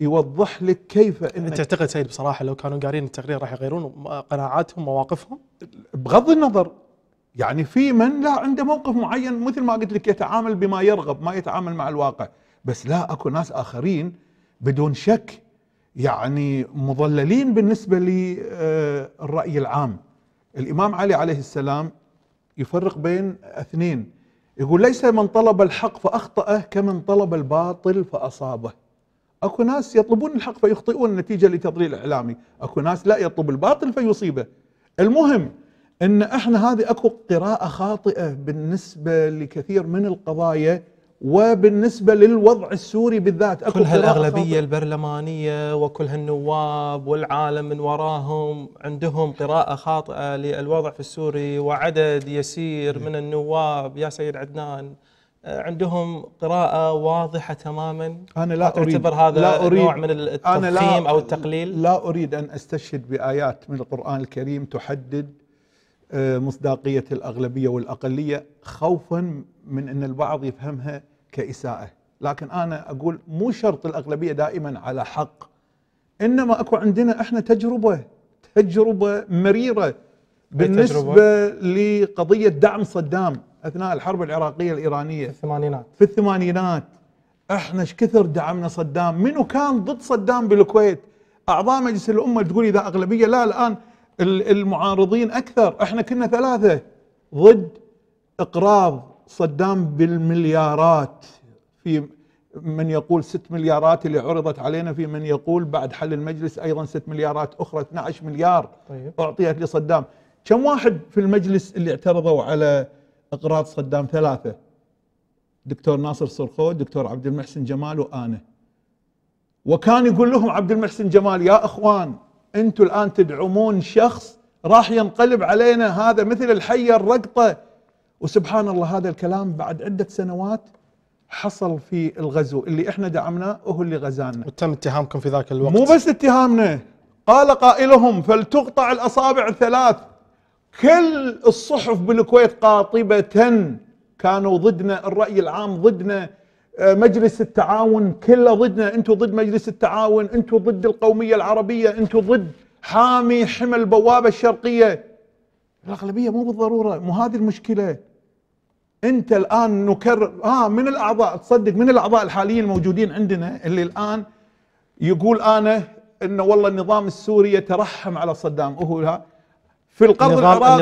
يوضح لك كيف إن انت
تعتقد سيد بصراحه لو كانوا قارين التقرير راح يغيرون قناعاتهم
مواقفهم؟ بغض النظر يعني في من لا عنده موقف معين مثل ما قلت لك يتعامل بما يرغب ما يتعامل مع الواقع بس لا اكو ناس اخرين بدون شك يعني مضللين بالنسبه للراي آه، العام الامام علي عليه السلام يفرق بين اثنين يقول ليس من طلب الحق فاخطاه كمن طلب الباطل فاصابه اكو ناس يطلبون الحق فيخطئون نتيجه لتضليل اعلامي اكو ناس لا يطلب الباطل فيصيبه المهم ان احنا هذه اكو قراءه خاطئه بالنسبه لكثير من القضايا وبالنسبه للوضع السوري بالذات اكو كل هالاغلبيه
البرلمانيه وكل هالنواب والعالم من وراهم عندهم قراءه خاطئه للوضع في السوري وعدد يسير من النواب يا سيد عدنان عندهم قراءة واضحة تماما أنا لا أريد تعتبر هذا لا أريد نوع من التضخيم أو التقليل
لا أريد أن أستشهد بآيات من القرآن الكريم تحدد مصداقية الأغلبية والأقلية خوفا من أن البعض يفهمها كإساءة لكن أنا أقول مو شرط الأغلبية دائما على حق إنما أكو عندنا إحنا تجربة تجربة مريرة
بالنسبة
لقضية دعم صدام أثناء الحرب العراقية الإيرانية في الثمانينات في الثمانينات إحنا ايش كثر دعمنا صدام منو كان ضد صدام بالكويت أعضاء مجلس الأمة تقول إذا أغلبية لا الآن المعارضين اكثر احنا كنا ثلاثه ضد اقراض صدام بالمليارات في من يقول ست مليارات اللي عرضت علينا في من يقول بعد حل المجلس ايضا ست مليارات اخرى 12 مليار طيب. اعطيت لصدام كم واحد في المجلس اللي اعترضوا على اقراض صدام ثلاثه دكتور ناصر صرخو دكتور عبد المحسن جمال وانا وكان يقول لهم عبد المحسن جمال يا اخوان انتم الان تدعمون شخص راح ينقلب علينا هذا مثل الحيه الرقطه وسبحان الله هذا الكلام بعد عده سنوات حصل في الغزو اللي احنا دعمناه وهو اللي غزانا وتم اتهامكم في ذاك الوقت مو بس اتهامنا قال قائلهم فلتقطع الاصابع الثلاث كل الصحف بالكويت قاطبه كانوا ضدنا الراي العام ضدنا آه، مجلس التعاون كله ضدنا انتم ضد مجلس التعاون انتم ضد القوميه العربيه انتم ضد حامي حمى البوابه الشرقيه الاغلبيه مو بالضروره مو هذه المشكله انت الان نكرر اه من الاعضاء تصدق من الاعضاء الحاليين الموجودين عندنا اللي الان يقول انا انه والله النظام السوري يترحم على صدام هو في القرض العراقي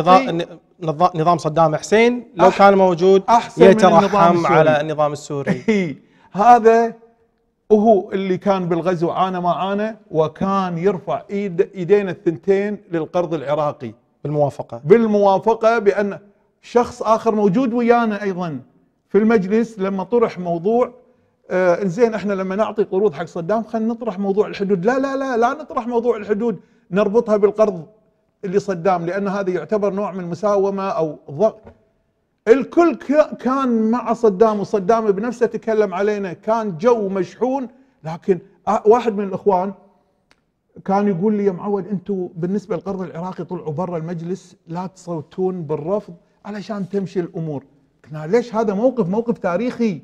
نظام, نظام صدام حسين لو أح كان موجود أحسن
يترحم على
النظام السوري هذا وهو اللي كان بالغزو عانى ما عانى وكان يرفع ايد ايدينا الثنتين للقرض العراقي بالموافقه بالموافقه بان شخص اخر موجود ويانا ايضا في المجلس لما طرح موضوع آه احنا لما نعطي قروض حق صدام خلينا نطرح موضوع الحدود لا لا لا لا نطرح موضوع الحدود نربطها بالقرض لصدام لأن هذا يعتبر نوع من المساومة أو ضغط الكل كان مع صدام وصدام بنفسه تكلم علينا كان جو مشحون لكن واحد من الإخوان كان يقول لي يا معود انتم بالنسبه للقرض العراقي طلعوا برا المجلس لا تصوتون بالرفض علشان تمشي الامور قلنا ليش هذا موقف موقف تاريخي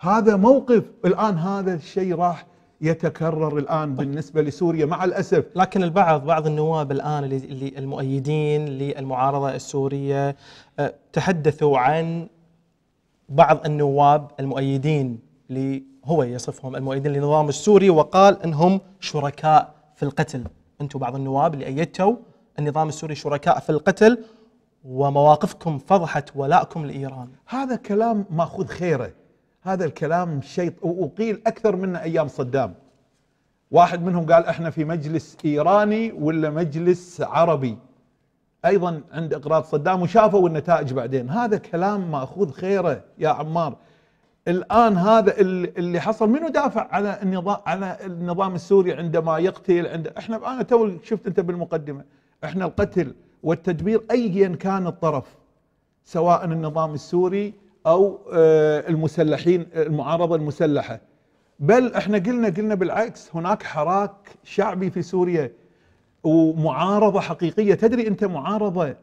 هذا موقف الان هذا الشيء راح يتكرر الان طيب. بالنسبه لسوريا مع الاسف
لكن البعض بعض النواب
الان اللي
المؤيدين للمعارضه السوريه آه، تحدثوا عن بعض النواب المؤيدين اللي هو يصفهم المؤيدين للنظام السوري وقال انهم شركاء في القتل انتم بعض النواب اللي ايدتوا النظام
السوري شركاء في القتل ومواقفكم فضحت ولائكم لايران هذا كلام ماخذ خيره هذا الكلام شيء وقيل اكثر منه ايام صدام واحد منهم قال احنا في مجلس ايراني ولا مجلس عربي ايضا عند اقراض صدام وشافوا النتائج بعدين هذا كلام ماخوذ خيره يا عمار الان هذا اللي حصل منو دافع على النظام على النظام السوري عندما يقتل عند احنا انا تو شفت انت بالمقدمه احنا القتل والتدمير ايا كان الطرف سواء النظام السوري او آه، المسلحين المعارضه المسلحه بل احنا قلنا قلنا بالعكس هناك حراك شعبي في سوريا ومعارضه حقيقيه تدري انت معارضه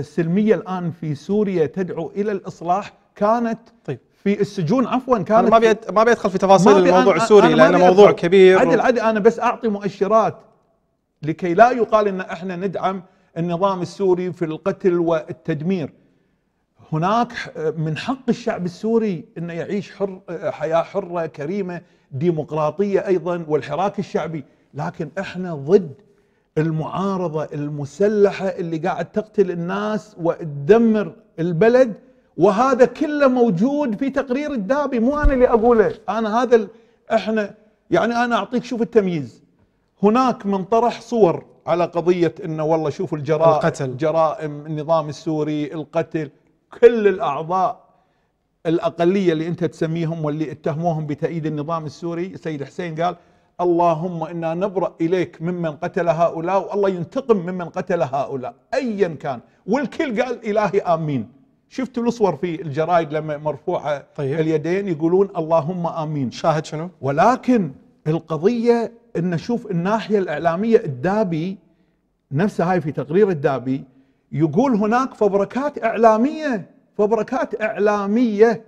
سلميه الان في سوريا تدعو الى الاصلاح كانت طيب في السجون عفوا كانت ما بيت ما بيدخل في تفاصيل الموضوع السوري لانه موضوع كبير عدل عدل انا بس اعطي مؤشرات لكي لا يقال ان احنا ندعم النظام السوري في القتل والتدمير هناك آه، من حق الشعب السوري انه يعيش حر آه، حياه حره كريمه ديمقراطيه ايضا والحراك الشعبي لكن احنا ضد المعارضه المسلحه اللي قاعد تقتل الناس وتدمر البلد وهذا كله موجود في تقرير الدابي مو انا اللي اقوله انا هذا احنا يعني انا اعطيك شوف التمييز هناك من طرح صور على قضيه انه والله شوفوا الجرائم القتل. جرائم النظام السوري القتل كل الاعضاء الاقليه اللي انت تسميهم واللي اتهموهم بتأييد النظام السوري السيد حسين قال اللهم انا نبرأ اليك ممن قتل هؤلاء والله ينتقم ممن قتل هؤلاء ايا كان والكل قال الهي امين شفتوا الصور في الجرايد لما مرفوعه طيب. اليدين يقولون اللهم امين شاهد شنو ولكن القضيه ان نشوف الناحيه الاعلاميه الدابي نفسها هاي في تقرير الدابي يقول هناك فبركات إعلامية فبركات إعلامية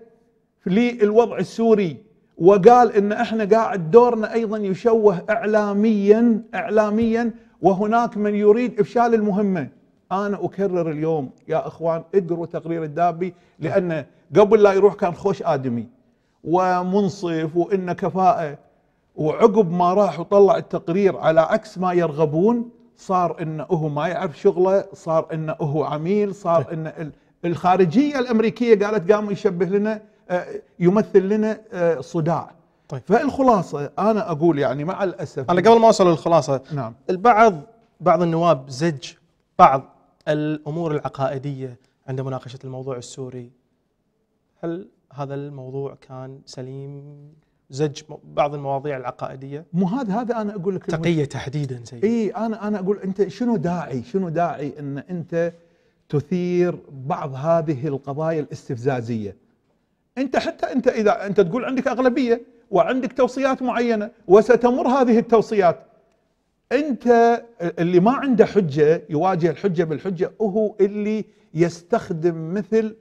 للوضع السوري وقال ان احنا قاعد دورنا ايضا يشوه اعلاميا اعلاميا وهناك من يريد افشال المهمه انا اكرر اليوم يا اخوان اقروا تقرير الدابي لانه قبل لا يروح كان خوش ادمي ومنصف وانه كفاءه وعقب ما راح وطلع التقرير على عكس ما يرغبون صار انه هو ما يعرف شغله صار انه هو عميل صار طيب. انه الخارجيه الامريكيه قالت قام يشبه لنا آه، يمثل لنا آه، صداع طيب. فالخلاصه انا اقول يعني مع الاسف انا قبل ما اوصل للخلاصه نعم البعض بعض النواب زج بعض
الامور العقائديه عند مناقشه الموضوع السوري هل هذا الموضوع كان سليم زج بعض المواضيع العقائديه
مو هذا هذا انا اقول لك تقيه تحديدا سيدي اي انا انا اقول انت شنو داعي شنو داعي ان انت تثير بعض هذه القضايا الاستفزازيه انت حتى انت اذا انت تقول عندك اغلبيه وعندك توصيات معينه وستمر هذه التوصيات انت اللي ما عنده حجه يواجه الحجه بالحجه هو اللي يستخدم مثل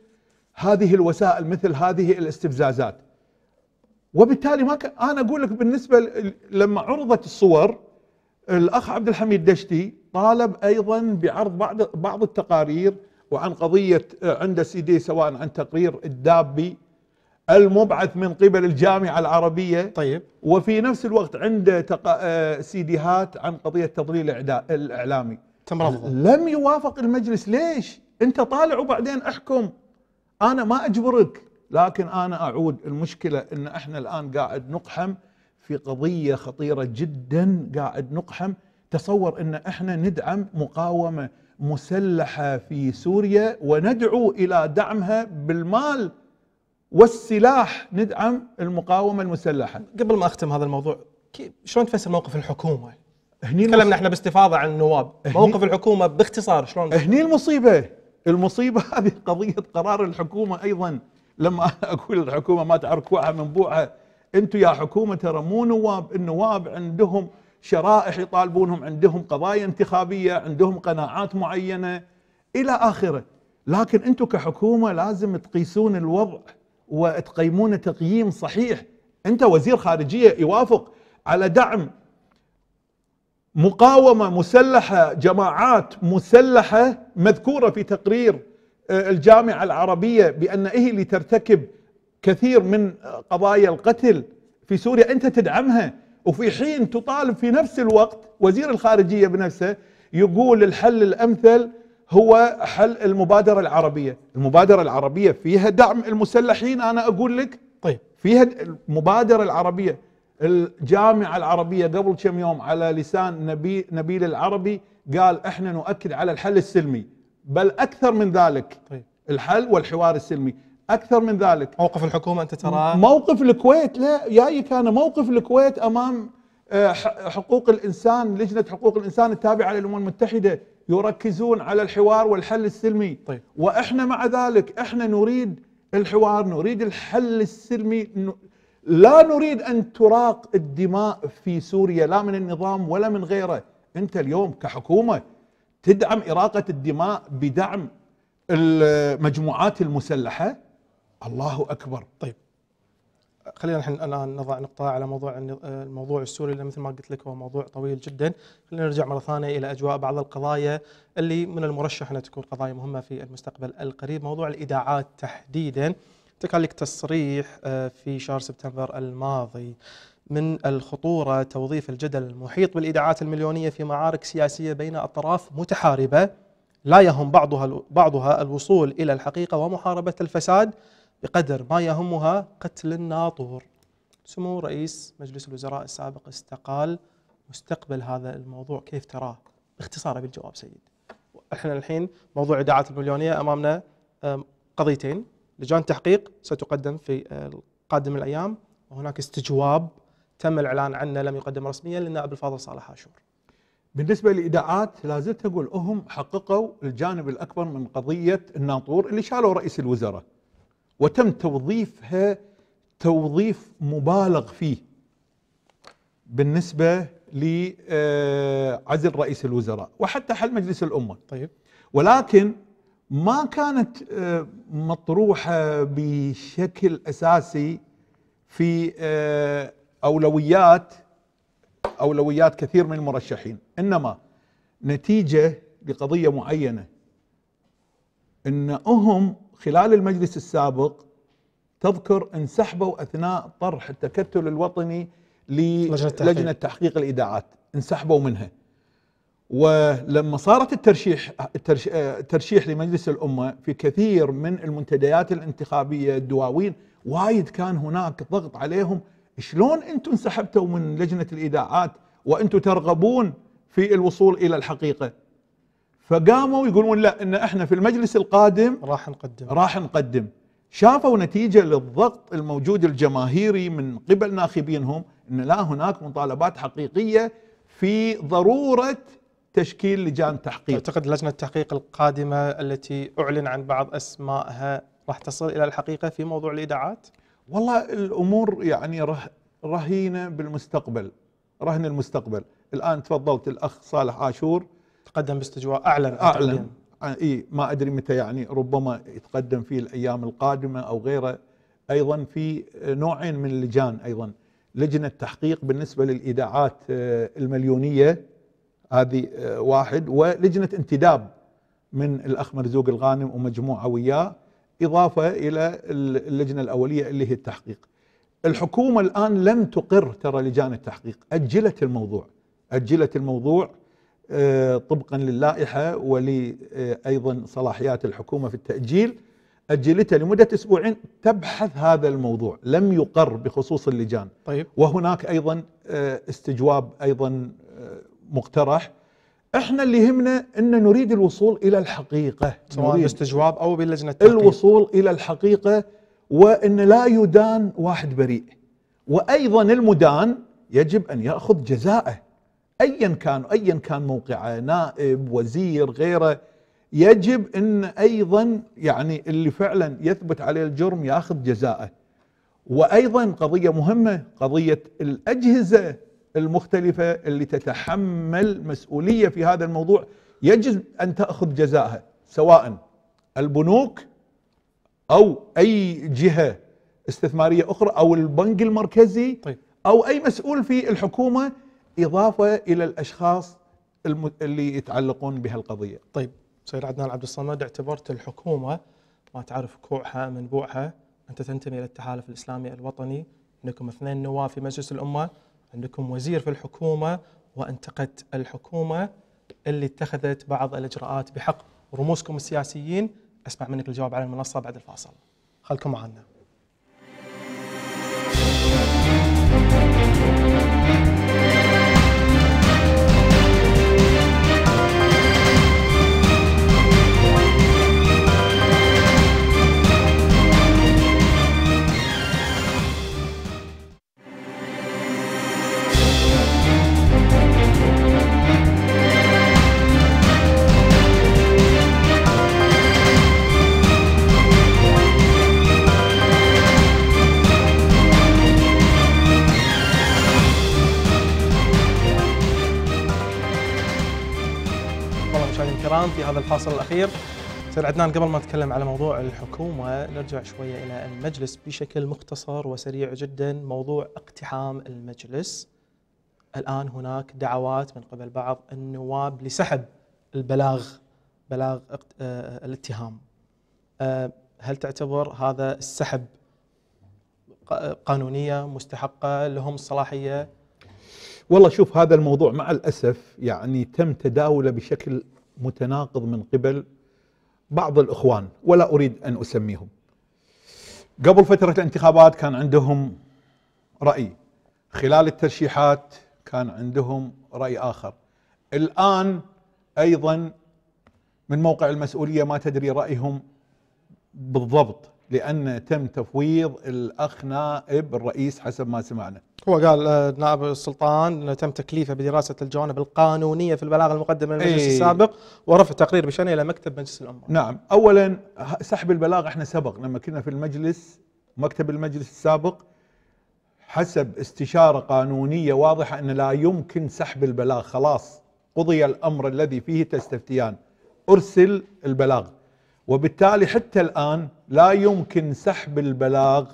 هذه الوسائل مثل هذه الاستفزازات وبالتالي ما ك... انا اقول لك بالنسبه ل... لما عرضت الصور الاخ عبد الحميد دشتي طالب ايضا بعرض بعض بعض التقارير وعن قضيه آه، عند دي سواء عن تقرير الدابي المبعث من قبل الجامعه العربيه طيب وفي نفس الوقت عند تق... آه، هات عن قضيه تضليل الإعدا... الاعلامي تم رفضه لم يوافق المجلس ليش؟ انت طالع وبعدين احكم انا ما اجبرك لكن أنا أعود المشكلة أن إحنا الآن قاعد نقحم في قضية خطيرة جدا قاعد نقحم تصور أن إحنا ندعم مقاومة مسلحة في سوريا وندعو إلى دعمها بالمال والسلاح ندعم المقاومة المسلحة قبل ما أختم هذا الموضوع شلون تفسر موقف الحكومة هني تكلمنا احنا باستفاضه عن النواب موقف الحكومه باختصار شلون هني المصيبه المصيبه هذه قضيه قرار الحكومه ايضا لما اقول الحكومه ما تعرف كوعها من بوعها انتم يا حكومه ترى مو نواب، النواب عندهم شرائح يطالبونهم، عندهم قضايا انتخابيه، عندهم قناعات معينه الى اخره، لكن انتم كحكومه لازم تقيسون الوضع وتقيمونه تقييم صحيح، انت وزير خارجيه يوافق على دعم مقاومه مسلحه، جماعات مسلحه مذكوره في تقرير آه، الجامعة العربية بأن إيه اللي ترتكب كثير من قضايا القتل في سوريا أنت تدعمها وفي حين تطالب في نفس الوقت وزير الخارجية بنفسه يقول الحل الأمثل هو حل المبادرة العربية المبادرة العربية فيها دعم المسلحين أنا أقول لك طيب فيها المبادرة العربية الجامعة العربية قبل كم يوم على لسان نبي نبيل العربي قال احنا نؤكد على الحل السلمي بل اكثر من ذلك طيب. الحل والحوار السلمي اكثر من ذلك موقف الحكومه انت ترى موقف الكويت لا جاي كان موقف الكويت امام آه، حقوق الانسان لجنه حقوق الانسان التابعه للامم المتحده يركزون على الحوار والحل السلمي طيب. واحنا مع ذلك احنا نريد الحوار نريد الحل السلمي لا نريد ان تراق الدماء في سوريا لا من النظام ولا من غيره انت اليوم كحكومه تدعم إراقة الدماء بدعم المجموعات المسلحة الله أكبر طيب
خلينا الحين الان نضع نقطه على موضوع الموضوع السوري اللي مثل ما قلت لك هو موضوع طويل جدا، خلينا نرجع مره ثانيه الى اجواء بعض القضايا اللي من المرشح انها تكون قضايا مهمه في المستقبل القريب، موضوع الايداعات تحديدا، لك تصريح آه، في شهر سبتمبر الماضي من الخطورة توظيف الجدل المحيط بالإدعاءات المليونية في معارك سياسية بين أطراف متحاربة لا يهم بعضها بعضها الوصول إلى الحقيقة ومحاربة الفساد بقدر ما يهمها قتل الناطور. سمو رئيس مجلس الوزراء السابق استقال مستقبل هذا الموضوع كيف تراه؟ باختصار بالجواب سيد. احنا الحين موضوع إدعاءات المليونية أمامنا قضيتين لجان تحقيق ستقدم في قادم الأيام وهناك استجواب تم الإعلان عنه لم يقدم رسميا للنائب الفاضل صالح عاشور
بالنسبة لا لازلت أقول هم حققوا الجانب الأكبر من قضية الناطور اللي شالوا رئيس الوزراء وتم توظيفها توظيف مبالغ فيه بالنسبة لعزل آه، رئيس الوزراء وحتى حل مجلس الأمة طيب ولكن ما كانت آه، مطروحة بشكل أساسي في آه، اولويات اولويات كثير من المرشحين انما نتيجه لقضيه معينه ان هم خلال المجلس السابق تذكر انسحبوا اثناء طرح التكتل الوطني للجنه تحقيق الايداعات انسحبوا منها ولما صارت الترشيح الترشيح لمجلس الامه في كثير من المنتديات الانتخابيه الدواوين وايد كان هناك ضغط عليهم شلون انتم انسحبتوا من لجنه الاذاعات وانتم ترغبون في الوصول الى الحقيقه فقاموا يقولون لا ان احنا في المجلس القادم راح نقدم راح نقدم شافوا نتيجه للضغط الموجود الجماهيري من قبل ناخبينهم ان لا هناك مطالبات حقيقيه في ضروره تشكيل لجان تحقيق اعتقد لجنه التحقيق
القادمه التي اعلن عن بعض اسمائها راح تصل الى الحقيقه في موضوع الايداعات
والله الامور يعني ره رهينه بالمستقبل رهن المستقبل الان تفضلت الاخ صالح عاشور تقدم باستجواب اعلن اعلن آه، اي ما ادري متى يعني ربما يتقدم في الايام القادمه او غيره ايضا في نوعين من اللجان ايضا لجنه تحقيق بالنسبه للايداعات آه، المليونيه هذه آه، واحد ولجنه انتداب من الاخ مرزوق الغانم ومجموعه وياه إضافة إلى اللجنة الأولية اللي هي التحقيق الحكومة الآن لم تقر ترى لجان التحقيق أجلت الموضوع أجلت الموضوع آه، طبقا للائحة آه، أيضا صلاحيات الحكومة في التأجيل أجلتها لمدة أسبوعين تبحث هذا الموضوع لم يقر بخصوص اللجان طيب. وهناك أيضا آه، استجواب أيضا مقترح احنا اللي يهمنا ان نريد الوصول الى الحقيقه سواء باستجواب او بلجنه التحقيق الوصول الى الحقيقه وان لا يدان واحد بريء وايضا المدان يجب ان ياخذ جزاءه ايا كان ايا كان موقعه نائب وزير غيره يجب ان ايضا يعني اللي فعلا يثبت عليه الجرم ياخذ جزاءه وايضا قضيه مهمه قضيه الاجهزه المختلفة اللي تتحمل مسؤولية في هذا الموضوع يجب أن تأخذ جزاءها سواء البنوك أو أي جهة استثمارية أخرى أو البنك المركزي طيب. أو أي مسؤول في الحكومة إضافة إلى الأشخاص اللي يتعلقون بهالقضية طيب سيد
عدنان عبد الصمد اعتبرت الحكومة ما تعرف كوعها من بوعها أنت تنتمي إلى التحالف الإسلامي الوطني أنكم اثنين نواب في مجلس الأمة عندكم وزير في الحكومة وانتقدت الحكومة اللي اتخذت بعض الإجراءات بحق رموزكم السياسيين أسمع منك الجواب على المنصة بعد الفاصل خلكم معنا الكرام في هذا الفاصل الأخير سير عدنان قبل ما نتكلم على موضوع الحكومة نرجع شوية إلى المجلس بشكل مختصر وسريع جدا موضوع اقتحام المجلس الآن هناك دعوات من قبل بعض النواب لسحب البلاغ بلاغ آه، آه، الاتهام آه، هل تعتبر هذا السحب قانونية مستحقة لهم الصلاحية
والله شوف هذا الموضوع مع الأسف يعني تم تداوله بشكل متناقض من قبل بعض الإخوان ولا أريد أن أسميهم قبل فترة الانتخابات كان عندهم رأي خلال الترشيحات كان عندهم رأي آخر الآن أيضا من موقع المسؤولية ما تدري رأيهم بالضبط لأن تم تفويض الأخ نائب الرئيس حسب ما سمعنا
هو قال آه، نائب السلطان آه، تم تكليفه بدراسة الجوانب القانونية في البلاغ المقدم من المجلس أي. السابق ورفع تقرير بشأنه إلى مكتب مجلس الأمة
نعم أولا سحب البلاغ احنا سبق لما كنا في المجلس مكتب المجلس السابق حسب استشارة قانونية واضحة أن لا يمكن سحب البلاغ خلاص قضي الأمر الذي فيه تستفتيان أرسل البلاغ وبالتالي حتى الآن لا يمكن سحب البلاغ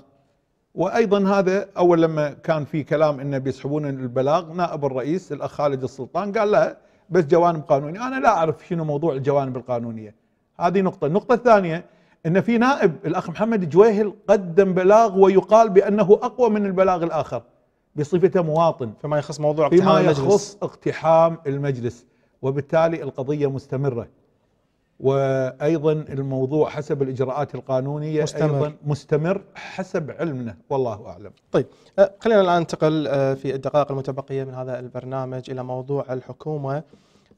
وأيضا هذا أول لما كان في كلام أنه بيسحبون البلاغ نائب الرئيس الأخ خالد السلطان قال لا بس جوانب قانونية أنا لا أعرف شنو موضوع الجوانب القانونية هذه نقطة النقطة الثانية أن في نائب الأخ محمد جويهل قدم بلاغ ويقال بأنه أقوى من البلاغ الآخر بصفته مواطن فيما يخص موضوع اقتحام المجلس فيما يخص اقتحام المجلس وبالتالي القضية مستمرة وايضا الموضوع حسب الاجراءات القانونيه مستمر. ايضا مستمر حسب علمنا والله اعلم. طيب آه، خلينا الان ننتقل آه، في الدقائق المتبقيه من هذا
البرنامج الى موضوع الحكومه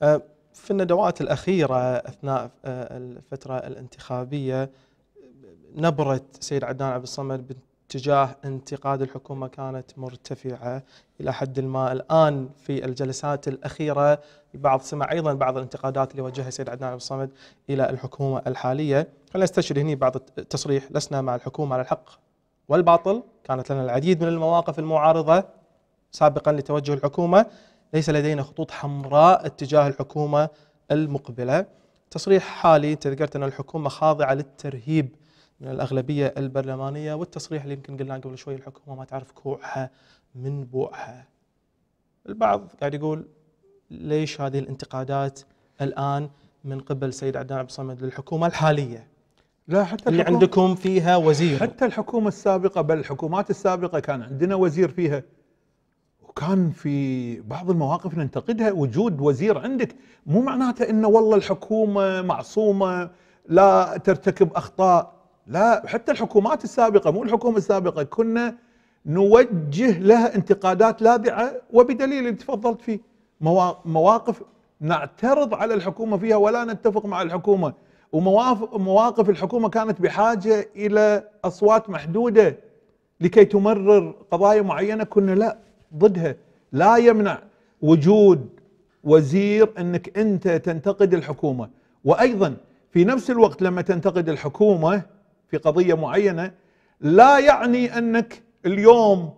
آه، في الندوات الاخيره اثناء الفتره الانتخابيه نبره سيد عدنان عبد الصمد تجاه انتقاد الحكومه كانت مرتفعه الى حد ما الان في الجلسات الاخيره البعض سمع ايضا بعض الانتقادات اللي وجهها السيد عدنان عبد الصمد الى الحكومه الحاليه، خلينا نستشهد هنا بعض التصريح لسنا مع الحكومه على الحق والباطل، كانت لنا العديد من المواقف المعارضه سابقا لتوجه الحكومه، ليس لدينا خطوط حمراء اتجاه الحكومه المقبله. تصريح حالي انت ذكرت ان الحكومه خاضعه للترهيب من الاغلبيه البرلمانيه والتصريح اللي يمكن قلناه قبل شوي الحكومه ما تعرف كوعها من بوعها. البعض قاعد يقول ليش هذه الانتقادات الان من قبل سيد عدنان عبد
الصمد للحكومه الحاليه؟ لا حتى اللي عندكم فيها وزير حتى الحكومه السابقه بل الحكومات السابقه كان عندنا وزير فيها وكان في بعض المواقف ننتقدها وجود وزير عندك مو معناته انه والله الحكومه معصومه لا ترتكب اخطاء لا حتى الحكومات السابقة مو الحكومة السابقة كنا نوجه لها انتقادات لاذعة وبدليل اللي تفضلت فيه مواقف نعترض على الحكومة فيها ولا نتفق مع الحكومة ومواقف الحكومة كانت بحاجة إلى أصوات محدودة لكي تمرر قضايا معينة كنا لا ضدها لا يمنع وجود وزير أنك أنت تنتقد الحكومة وأيضا في نفس الوقت لما تنتقد الحكومة في قضية معينة لا يعني أنك اليوم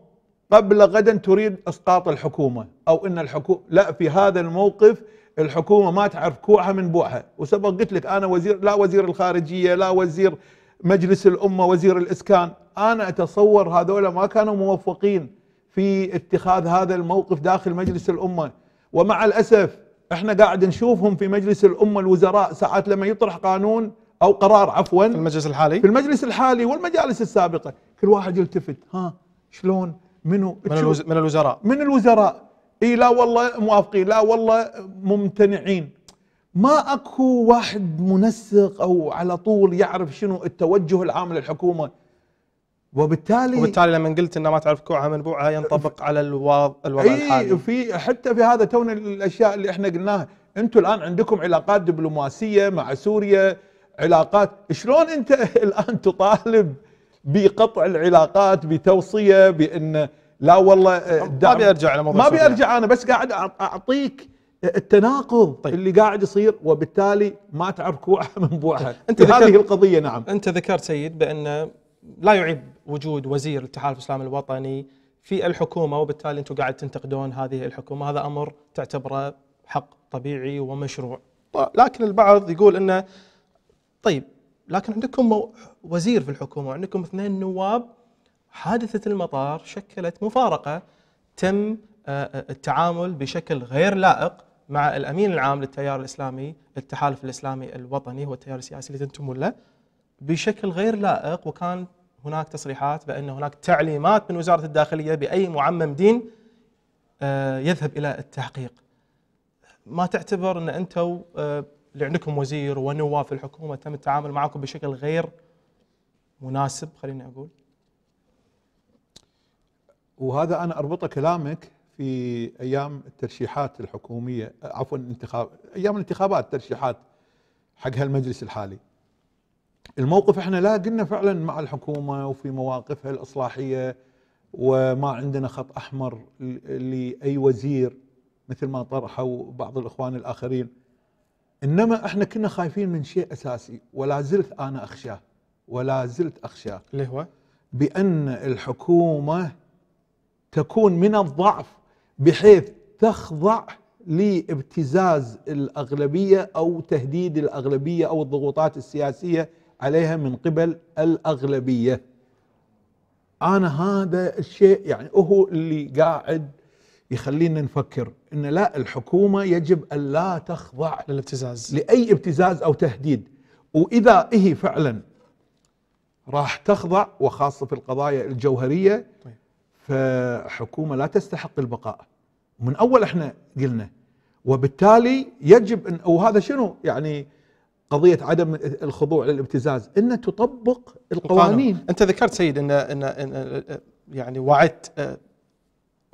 قبل غدا تريد إسقاط الحكومة أو أن الحكومة لا في هذا الموقف الحكومة ما تعرف كوعها من بوعها وسبق قلت لك أنا وزير لا وزير الخارجية لا وزير مجلس الأمة وزير الإسكان أنا أتصور هذولا ما كانوا موفقين في اتخاذ هذا الموقف داخل مجلس الأمة ومع الأسف احنا قاعد نشوفهم في مجلس الأمة الوزراء ساعات لما يطرح قانون أو قرار عفوا في المجلس الحالي في المجلس الحالي والمجالس السابقة كل واحد يلتفت ها شلون منو من, الوز... من الوزراء من الوزراء اي لا والله موافقين لا والله ممتنعين ما اكو واحد منسق او على طول يعرف شنو التوجه العام للحكومه وبالتالي وبالتالي لما قلت انه ما تعرف كوعها من بوعها ينطبق على الوضع الحالي اي في حتى في هذا تونا الاشياء اللي احنا قلناها انتم الان عندكم علاقات دبلوماسيه مع سوريا علاقات شلون انت الان تطالب بقطع العلاقات بتوصيه بان لا والله آه، ما بيرجع على موضوع ما بيرجع انا بس قاعد اعطيك آه، التناقض طيب. اللي قاعد يصير وبالتالي ما تعرف كوعه من بوعها طيب. انت هذه القضيه نعم
انت ذكرت سيد بان لا يعيب وجود وزير التحالف الاسلامي الوطني في الحكومه وبالتالي انتم قاعد تنتقدون هذه الحكومه هذا امر تعتبره حق طبيعي ومشروع لكن البعض يقول انه طيب لكن عندكم وزير في الحكومه وعندكم اثنين نواب حادثه المطار شكلت مفارقه تم آه، آه، التعامل بشكل غير لائق مع الامين العام للتيار الاسلامي التحالف الاسلامي الوطني هو التيار السياسي اللي تنتمون له بشكل غير لائق وكان هناك تصريحات بان هناك تعليمات من وزاره الداخليه باي معمم دين آه، يذهب الى التحقيق ما تعتبر ان انتم اللي عندكم وزير ونواب في الحكومه تم التعامل معكم بشكل غير مناسب خليني اقول
وهذا انا اربطه كلامك في ايام الترشيحات الحكوميه عفوا الانتخاب ايام الانتخابات ترشيحات حق هالمجلس الحالي الموقف احنا لا قلنا فعلا مع الحكومه وفي مواقفها الاصلاحيه وما عندنا خط احمر لاي وزير مثل ما طرحوا بعض الاخوان الاخرين انما احنا كنا خايفين من شيء اساسي ولا زلت انا اخشاه ولا زلت اخشاه اللي هو بان الحكومه تكون من الضعف بحيث تخضع لابتزاز الاغلبيه او تهديد الاغلبيه او الضغوطات السياسيه عليها من قبل الاغلبيه. انا هذا الشيء يعني هو اللي قاعد يخلينا نفكر ان لا الحكومه يجب ان لا تخضع للابتزاز لاي ابتزاز او تهديد واذا هي فعلا راح تخضع وخاصه في القضايا الجوهريه طيب. فحكومه لا تستحق البقاء من اول احنا قلنا وبالتالي يجب ان وهذا شنو يعني قضيه عدم الخضوع للابتزاز ان تطبق القوانين القانون.
انت ذكرت سيد ان ان, إن يعني وعدت آه،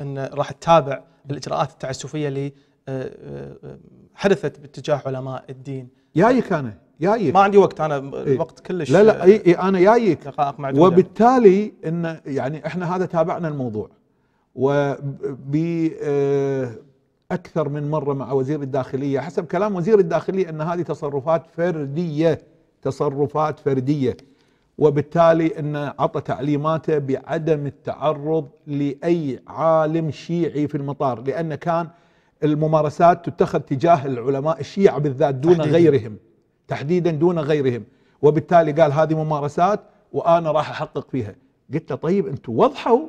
ان راح تتابع الاجراءات التعسفيه اللي آه، آه، آه، حدثت باتجاه علماء الدين
جايك انا
جايك ما عندي وقت انا إيه. الوقت كلش لا لا اي
إيه، انا جايك دقائق وبالتالي ان يعني احنا هذا تابعنا الموضوع وب اكثر من مره مع وزير الداخليه حسب كلام وزير الداخليه ان هذه تصرفات فرديه تصرفات فرديه وبالتالي أنه عطى تعليماته بعدم التعرض لأي عالم شيعي في المطار لأن كان الممارسات تتخذ تجاه العلماء الشيعة بالذات دون تحديداً. غيرهم تحديدا دون غيرهم وبالتالي قال هذه ممارسات وأنا راح أحقق فيها قلت له طيب أنتم وضحوا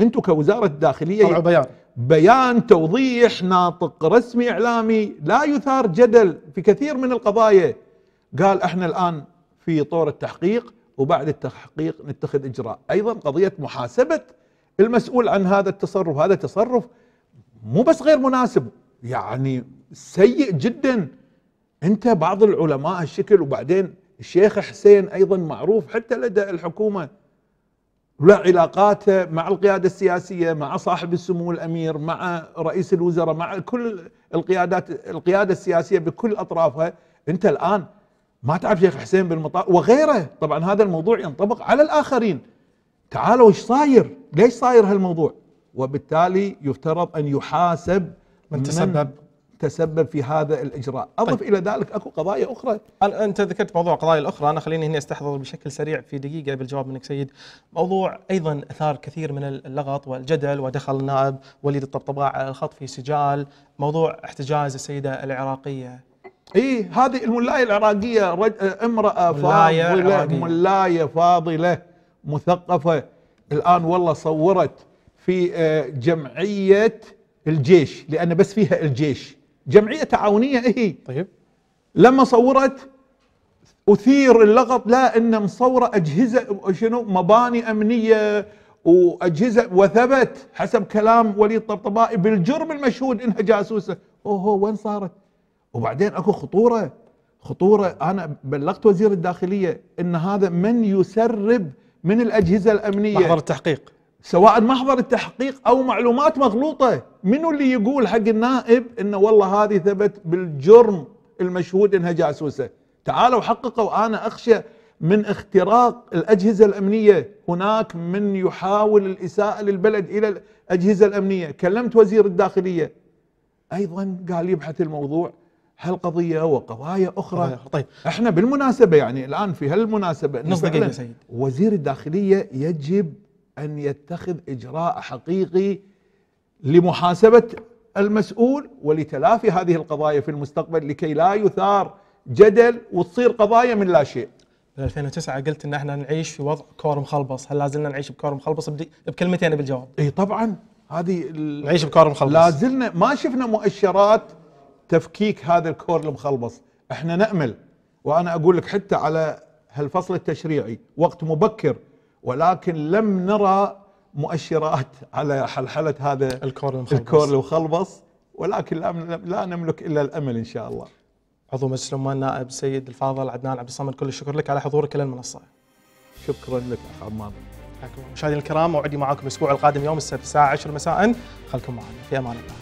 أنتم كوزارة الداخلية طلعوا بيان بيان توضيح ناطق رسمي إعلامي لا يثار جدل في كثير من القضايا قال احنا الآن في طور التحقيق وبعد التحقيق نتخذ اجراء ايضا قضيه محاسبه المسؤول عن هذا التصرف هذا تصرف مو بس غير مناسب يعني سيء جدا انت بعض العلماء هالشكل وبعدين الشيخ حسين ايضا معروف حتى لدى الحكومه له علاقاته مع القياده السياسيه مع صاحب السمو الامير مع رئيس الوزراء مع كل القيادات القياده السياسيه بكل اطرافها انت الان ما تعرف شيخ حسين بالمطار وغيره طبعا هذا الموضوع ينطبق على الآخرين تعالوا ايش صاير ليش صاير هالموضوع وبالتالي يفترض أن يحاسب من تسبب تسبب في هذا الاجراء اضف طيب. الى ذلك اكو قضايا اخرى انت ذكرت
موضوع القضايا الاخرى انا خليني هنا استحضر بشكل سريع في دقيقه بالجواب منك سيد موضوع ايضا اثار كثير من اللغط والجدل ودخل النائب وليد الطبطباع على الخط في سجال موضوع احتجاز السيده العراقيه اي هذه الملايه العراقيه رج...
امراه فاضله ملايه فاضله مثقفه الان والله صورت في آه، جمعيه الجيش لان بس فيها الجيش جمعيه تعاونيه هي إيه. طيب لما صورت اثير اللغط لا ان مصوره اجهزه شنو مباني امنيه واجهزه وثبت حسب كلام وليد طبطبائي بالجرم المشهود انها جاسوسه اوه وين صارت؟ وبعدين اكو خطوره خطوره انا بلغت وزير الداخليه ان هذا من يسرب من الاجهزه الامنيه محضر التحقيق سواء محضر التحقيق او معلومات مغلوطه منو اللي يقول حق النائب انه والله هذه ثبت بالجرم المشهود انها جاسوسه تعالوا حققوا انا اخشى من اختراق الاجهزه الامنيه هناك من يحاول الاساءه للبلد الى الاجهزه الامنيه كلمت وزير الداخليه ايضا قال يبحث الموضوع هالقضيه وقضايا اخرى طيب احنا بالمناسبه يعني الان في هالمناسبه نص دقيقه سيد وزير الداخليه يجب ان يتخذ اجراء حقيقي لمحاسبه المسؤول ولتلافي هذه القضايا في المستقبل لكي لا يثار جدل وتصير قضايا من لا شيء
2009 قلت ان احنا نعيش في وضع كور مخلبص، هل لازلنا نعيش بكور مخلبص
بكلمتين بالجواب؟ اي طبعا هذه نعيش بكور مخلبص لازلنا ما شفنا مؤشرات تفكيك هذا الكور المخلبص احنا نأمل وانا اقول لك حتى على هالفصل التشريعي وقت مبكر ولكن لم نرى مؤشرات على حلحلة هذا الكور المخلبص, الكور المخلبص ولكن لا نملك إلا الأمل إن شاء الله عضو مجلس الأمة النائب سيد الفاضل عدنان
عبد الصمد كل الشكر لك على حضورك للمنصة شكرا لك أخ عمار مشاهدينا الكرام موعدي معاكم الأسبوع القادم يوم السبت الساعة 10 مساء خلكم معنا في أمان الله